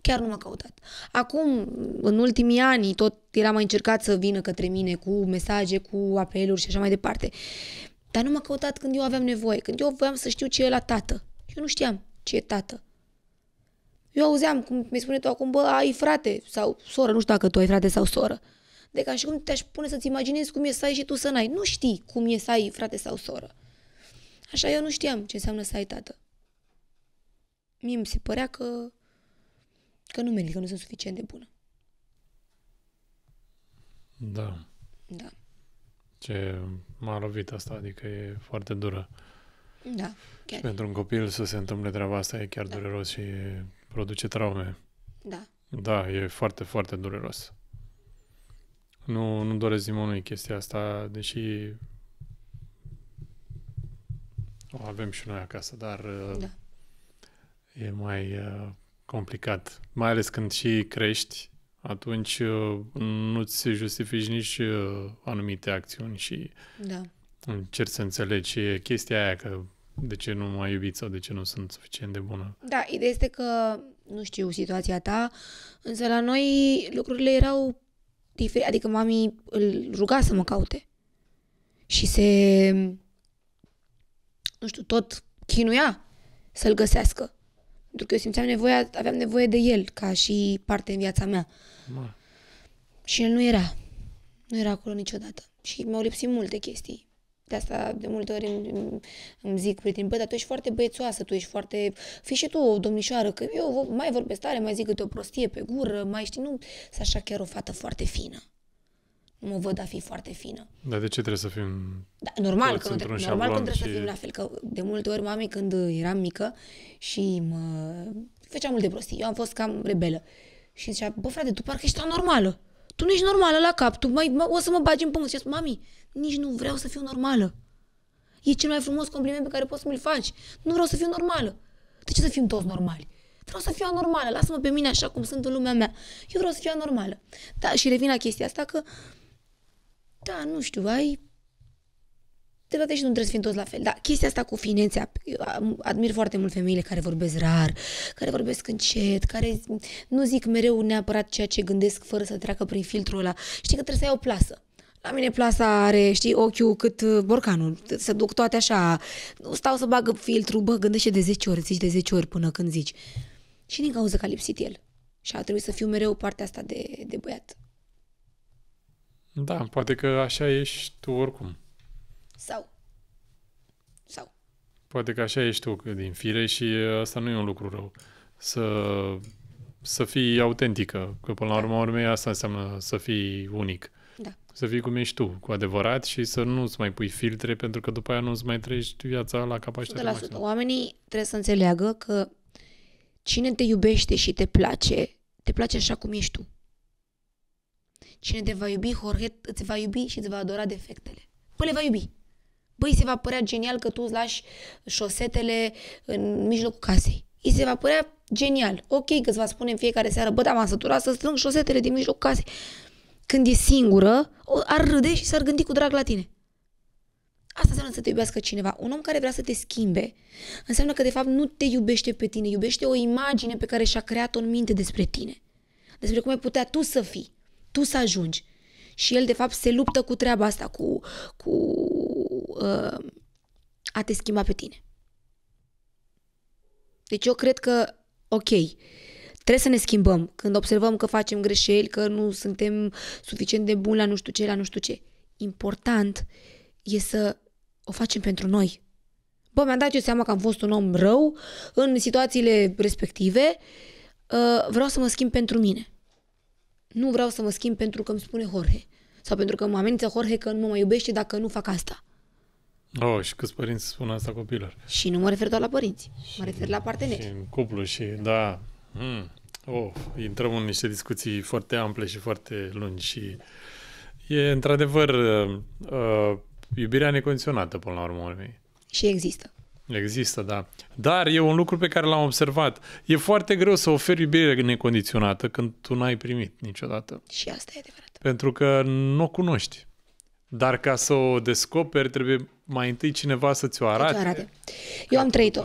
Chiar nu m-a căutat. Acum, în ultimii ani, tot el a mai încercat să vină către mine cu mesaje, cu apeluri și așa mai departe. Dar nu m-a căutat când eu aveam nevoie, când eu voiam să știu ce e la tată. Eu nu știam ce e tată. Eu auzeam cum mi spune tu acum, bă, ai frate sau soră, nu știu dacă tu ai frate sau soră. De ca și cum te-aș pune să-ți imaginezi cum e să ai și tu să n-ai. Nu știi cum e să ai frate sau soră. Așa eu nu știam ce înseamnă să ai tată. Mie mi se părea că, că nu merit, că nu sunt suficient de bună. Da. Da. Ce m-a lovit asta, adică e foarte dură. Da, chiar. Și pentru un copil să se întâmple treaba asta e chiar da. dureros și e Produce traume. Da. Da, e foarte, foarte dureros. Nu, nu doresc nimănui chestia asta, deși o avem și noi acasă, dar uh, da. e mai uh, complicat. Mai ales când și crești, atunci uh, nu-ți justifici nici anumite acțiuni și da. încerci să înțelegi chestia aia, că de ce nu m-ai iubit sau de ce nu sunt suficient de bună. Da, ideea este că, nu știu, situația ta, însă la noi lucrurile erau diferite, adică mami îl ruga să mă caute și se, nu știu, tot chinuia să-l găsească. Pentru că eu simțeam nevoia, aveam nevoie de el ca și parte în viața mea. Ma. Și el nu era. Nu era acolo niciodată. Și mi-au lipsit multe chestii de asta de multe ori îmi, îmi zic prietenii, bă, dar tu ești foarte băiețoasă, tu ești foarte... Fii și tu, o domnișoară, că eu mai vorbesc tare, mai zic câte o prostie pe gură, mai știi, nu să așa chiar o fată foarte fină. Nu mă văd a fi foarte fină. Dar de ce trebuie să fim da, normal, că, într normal că trebuie și... să fim la fel, că de multe ori mami când eram mică și mă... făceam multe prostii, eu am fost cam rebelă. Și zicea, bă frate, tu parcă ești anormală. Tu nu ești normală la cap, tu mai, mă, o să mă bagi în pământ. Și zis, mami, nici nu vreau să fiu normală. E cel mai frumos compliment pe care poți să mi-l faci. Nu vreau să fiu normală. De ce să fim toți normali? Vreau să fiu anormală, lasă-mă pe mine așa cum sunt în lumea mea. Eu vreau să fiu anormală. Da, și revin la chestia asta că, da, nu știu, ai dreptate și nu trebuie să fim toți la fel. Da, chestia asta cu finețea, admir foarte mult femeile care vorbesc rar, care vorbesc încet, care nu zic mereu neapărat ceea ce gândesc fără să treacă prin filtrul ăla. Știi că trebuie să ai o plasă. La mine plasa are, știi, ochiul cât uh, borcanul. Se duc toate așa. Nu stau să bagă filtru, bă, gândește de 10 ori, zici de 10 ori până când zici. Și din cauza că a lipsit el. Și a trebuit să fiu mereu partea asta de, de băiat. Da, poate că așa ești tu oricum. Sau. Sau. Poate că așa ești tu din fire și uh, asta nu e un lucru rău. Să, să fii autentică, că până la da. urmă, urmei asta înseamnă să fii unic. Mm să fii cum ești tu, cu adevărat, și să nu-ți mai pui filtre, pentru că după aia nu-ți mai trăiești viața la capacitate maximă. Oamenii trebuie să înțeleagă că cine te iubește și te place, te place așa cum ești tu. Cine te va iubi, Jorge, îți va iubi și îți va adora defectele. Păi le va iubi. Băi, se va părea genial că tu îți lași șosetele în mijlocul casei. I se va părea genial. Ok că îți va spune în fiecare seară, bă, da, m-am săturat să strâng șosetele din mijlocul casei când e singură, ar râde și s-ar gândi cu drag la tine. Asta înseamnă să te iubească cineva. Un om care vrea să te schimbe înseamnă că de fapt nu te iubește pe tine, iubește o imagine pe care și-a creat-o în minte despre tine. Despre cum ai putea tu să fii, tu să ajungi. Și el de fapt se luptă cu treaba asta, cu, cu uh, a te schimba pe tine. Deci eu cred că, ok, trebuie să ne schimbăm când observăm că facem greșeli, că nu suntem suficient de buni la nu știu ce, la nu știu ce. Important e să o facem pentru noi. Bă, mi-am dat eu seama că am fost un om rău în situațiile respective. Ă, vreau să mă schimb pentru mine. Nu vreau să mă schimb pentru că îmi spune Jorge. Sau pentru că mă amenință Jorge că nu mă mai iubește dacă nu fac asta. Oh, și câți părinți spun asta copilor. Și nu mă refer doar la părinți. Mă refer la parteneri. Și în cuplu și, da, Mm. Oh, intrăm în niște discuții foarte ample și foarte lungi și e într-adevăr uh, uh iubirea necondiționată până la urmă. Și există. Există, da. Dar e un lucru pe care l-am observat. E foarte greu să oferi iubire necondiționată când tu n-ai primit niciodată. Și asta e adevărat. Pentru că nu o cunoști. Dar ca să o descoperi, trebuie mai întâi cineva să ți-o arate. arate. Eu am trăit-o.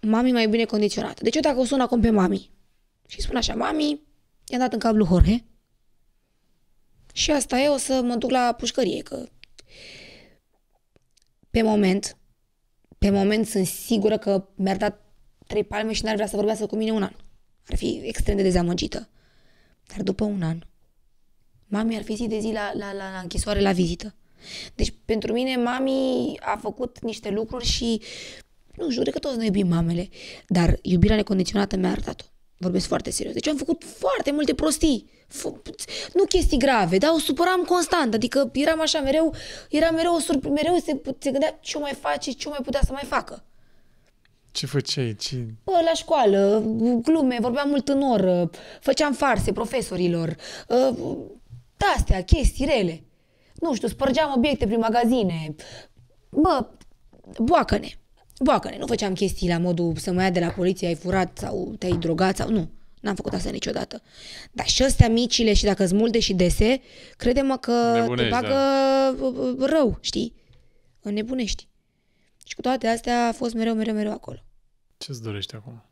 Mami mai bine condiționată. Deci eu dacă o sun acum pe mami, și spun așa, mami, i-am dat în cap lui Jorge și asta e, o să mă duc la pușcărie, că pe moment, pe moment sunt sigură că mi-ar dat trei palme și n-ar vrea să vorbească cu mine un an. Ar fi extrem de dezamăgită. Dar după un an, mami ar fi zi de zi la, la, la, la închisoare, la vizită. Deci, pentru mine, mami a făcut niște lucruri și nu jur că toți ne iubim mamele, dar iubirea necondiționată mi-a arătat-o. Vorbesc foarte serios. Deci am făcut foarte multe prostii. F- nu chestii grave, dar o supăram constant. Adică eram așa mereu, era mereu, surp- mereu se, se gândea ce mai face, ce mai putea să mai facă. Ce făceai? Ce... Bă, la școală, glume, vorbeam mult în oră, făceam farse profesorilor, uh, astea, chestii rele. Nu știu, spărgeam obiecte prin magazine. Bă, boacăne boacăne. Nu făceam chestii la modul să mă ia de la poliție, ai furat sau te-ai drogat sau nu. N-am făcut asta niciodată. Dar și astea micile și dacă sunt multe și dese, crede-mă că Nebunești, te bagă da. Uh, uh, rău, știi? Înnebunești. Și cu toate astea a fost mereu, mereu, mereu acolo. Ce-ți dorești acum?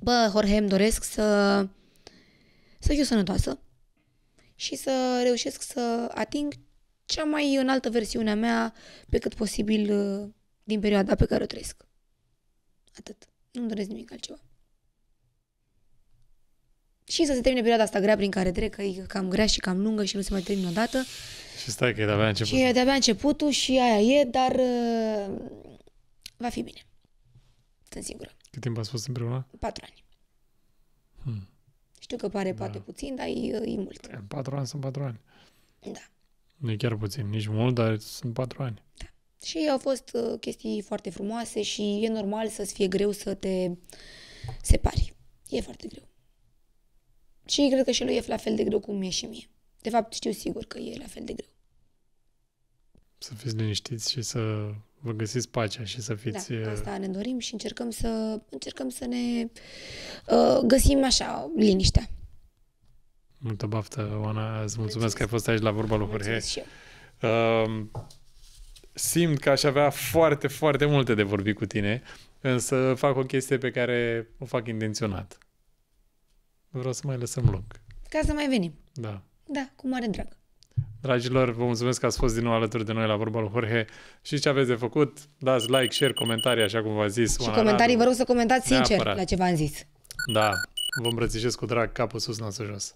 Bă, Jorge, îmi doresc să, să fiu sănătoasă și să reușesc să ating cea mai înaltă versiune a mea pe cât posibil uh, din perioada pe care o trăiesc. Atât. Nu-mi doresc nimic altceva. Și să se termine perioada asta grea prin care trec, că e cam grea și cam lungă și nu se mai termină odată. Și stai că e de-abia început. Și e de-abia începutul și aia e, dar uh, va fi bine. Sunt sigură. Cât timp ați fost împreună? Patru ani. Hmm. Știu că pare da. poate puțin, dar e, e mult. Patru ani sunt patru ani. Da. Nu e chiar puțin, nici mult, dar sunt patru ani. Da. Și au fost uh, chestii foarte frumoase și e normal să-ți fie greu să te separi. E foarte greu. Și cred că și lui e la fel de greu cum e și mie. De fapt, știu sigur că e la fel de greu. Să fiți liniștiți și să vă găsiți pacea și să fiți... Da, uh, asta ne dorim și încercăm să, încercăm să ne uh, găsim așa liniștea. Multă baftă, Oana. Îți mulțumesc, mulțumesc că ai fost aici la Vorba lui Jorge. Mulțumesc și eu. Uh, simt că aș avea foarte, foarte multe de vorbit cu tine, însă fac o chestie pe care o fac intenționat. Vreau să mai lăsăm loc. Ca să mai venim. Da. Da, cu mare drag. Dragilor, vă mulțumesc că ați fost din nou alături de noi la Vorba lui Jorge și ce aveți de făcut, dați like, share, comentarii, așa cum v-a zis. Și comentarii, vă rog să comentați sincer Neapărat. la ce v-am zis. Da, vă îmbrățișez cu drag, capul sus, nasul jos.